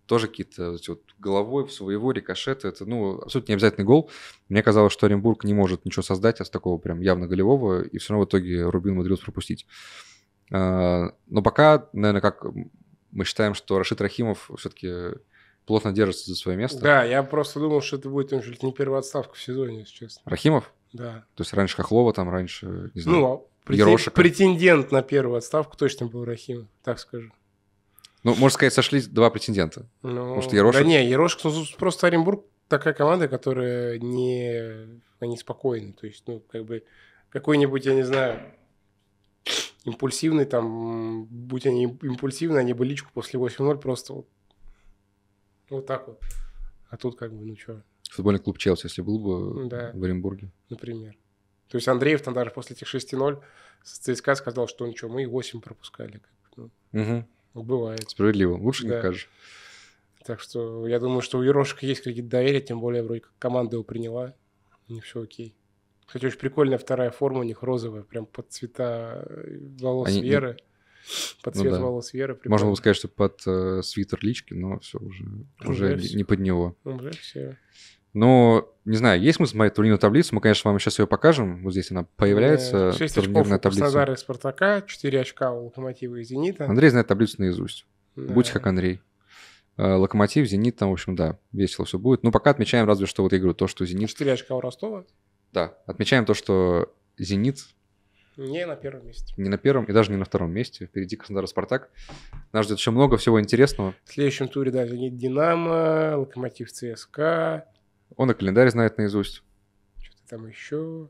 Тоже какие-то вот, головой в своего рикошета. Это, ну, абсолютно не обязательный гол. Мне казалось, что Оренбург не может ничего создать а такого прям явно голевого. И все равно в итоге Рубин умудрился пропустить. А, но пока, наверное, как мы считаем, что Рашид Рахимов все-таки плотно держится за свое место. Да, я просто думал, что это будет, он чуть ли не первая отставка в сезоне, если честно. Рахимов? Да. То есть раньше Хохлова, там раньше, не знаю, ну, а Ерошика. претендент на первую отставку точно был Рахим, так скажу. Ну, можно сказать, сошлись два претендента. Ну, Потому что Ерошек... Да не, Ерошек, ну, просто Оренбург такая команда, которая не... Они спокойны, то есть, ну, как бы какой-нибудь, я не знаю, импульсивный там, будь они импульсивные они бы личку после 8-0 просто вот, вот так вот. А тут как бы, ну что, Футбольный клуб Челси, если был бы да. в Оренбурге. Например. То есть Андреев там даже после этих 6-0 с ЦСКА сказал, что ничего, «Ну мы и 8 пропускали. Ну, ну, Бывает. Справедливо. Лучше да. не кажешь. Так что я думаю, что у Ерошка есть кредит доверия, тем более вроде как команда его приняла. Не все окей. Кстати, очень прикольная вторая форма у них розовая, прям под цвета э, волос Они... Веры. Под ну цвет ну, да. волос Веры. Прикольно. Можно было сказать, что под э, свитер лички, но все уже, уже, уже не под него. Уже все. Но, не знаю, есть смысл смотреть турнирную таблицу? Мы, конечно, вам сейчас ее покажем. Вот здесь она появляется. 6 турнирная очков таблица. у Краснодара и Спартака, 4 очка у Локомотива и Зенита. Андрей знает таблицу наизусть. Да. Будь как Андрей. Э, Локомотив, Зенит, там, в общем, да, весело все будет. Но ну, пока отмечаем разве что, вот я говорю, то, что Зенит... 4 очка у Ростова. Да, отмечаем то, что Зенит не на первом месте. Не на первом и даже не на втором месте. Впереди Краснодар Спартак. Нас ждет еще много всего интересного. В следующем туре, да, Зенит Динамо, Локомотив ЦСКА, он и календарь знает наизусть. Что-то там еще...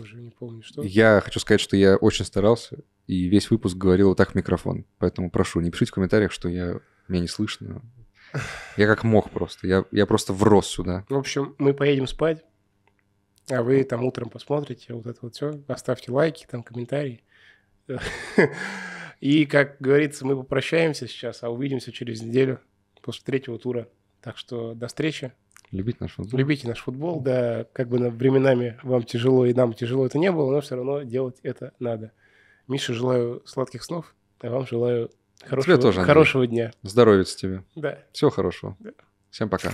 Уже не помню, что. Я хочу сказать, что я очень старался, и весь выпуск говорил вот так в микрофон. Поэтому прошу, не пишите в комментариях, что я... меня не слышно. Я как мог просто. Я, я просто врос сюда. В общем, мы поедем спать, а вы там утром посмотрите вот это вот все. Оставьте лайки, там комментарии. И, как говорится, мы попрощаемся сейчас, а увидимся через неделю после третьего тура. Так что до встречи. Любите наш футбол. Любите наш футбол, да. Как бы временами вам тяжело и нам тяжело это не было, но все равно делать это надо. Миша, желаю сладких снов, а вам желаю хорошего, тоже, хорошего дня. Здоровья тебе. Да. Всего хорошего. Да. Всем пока.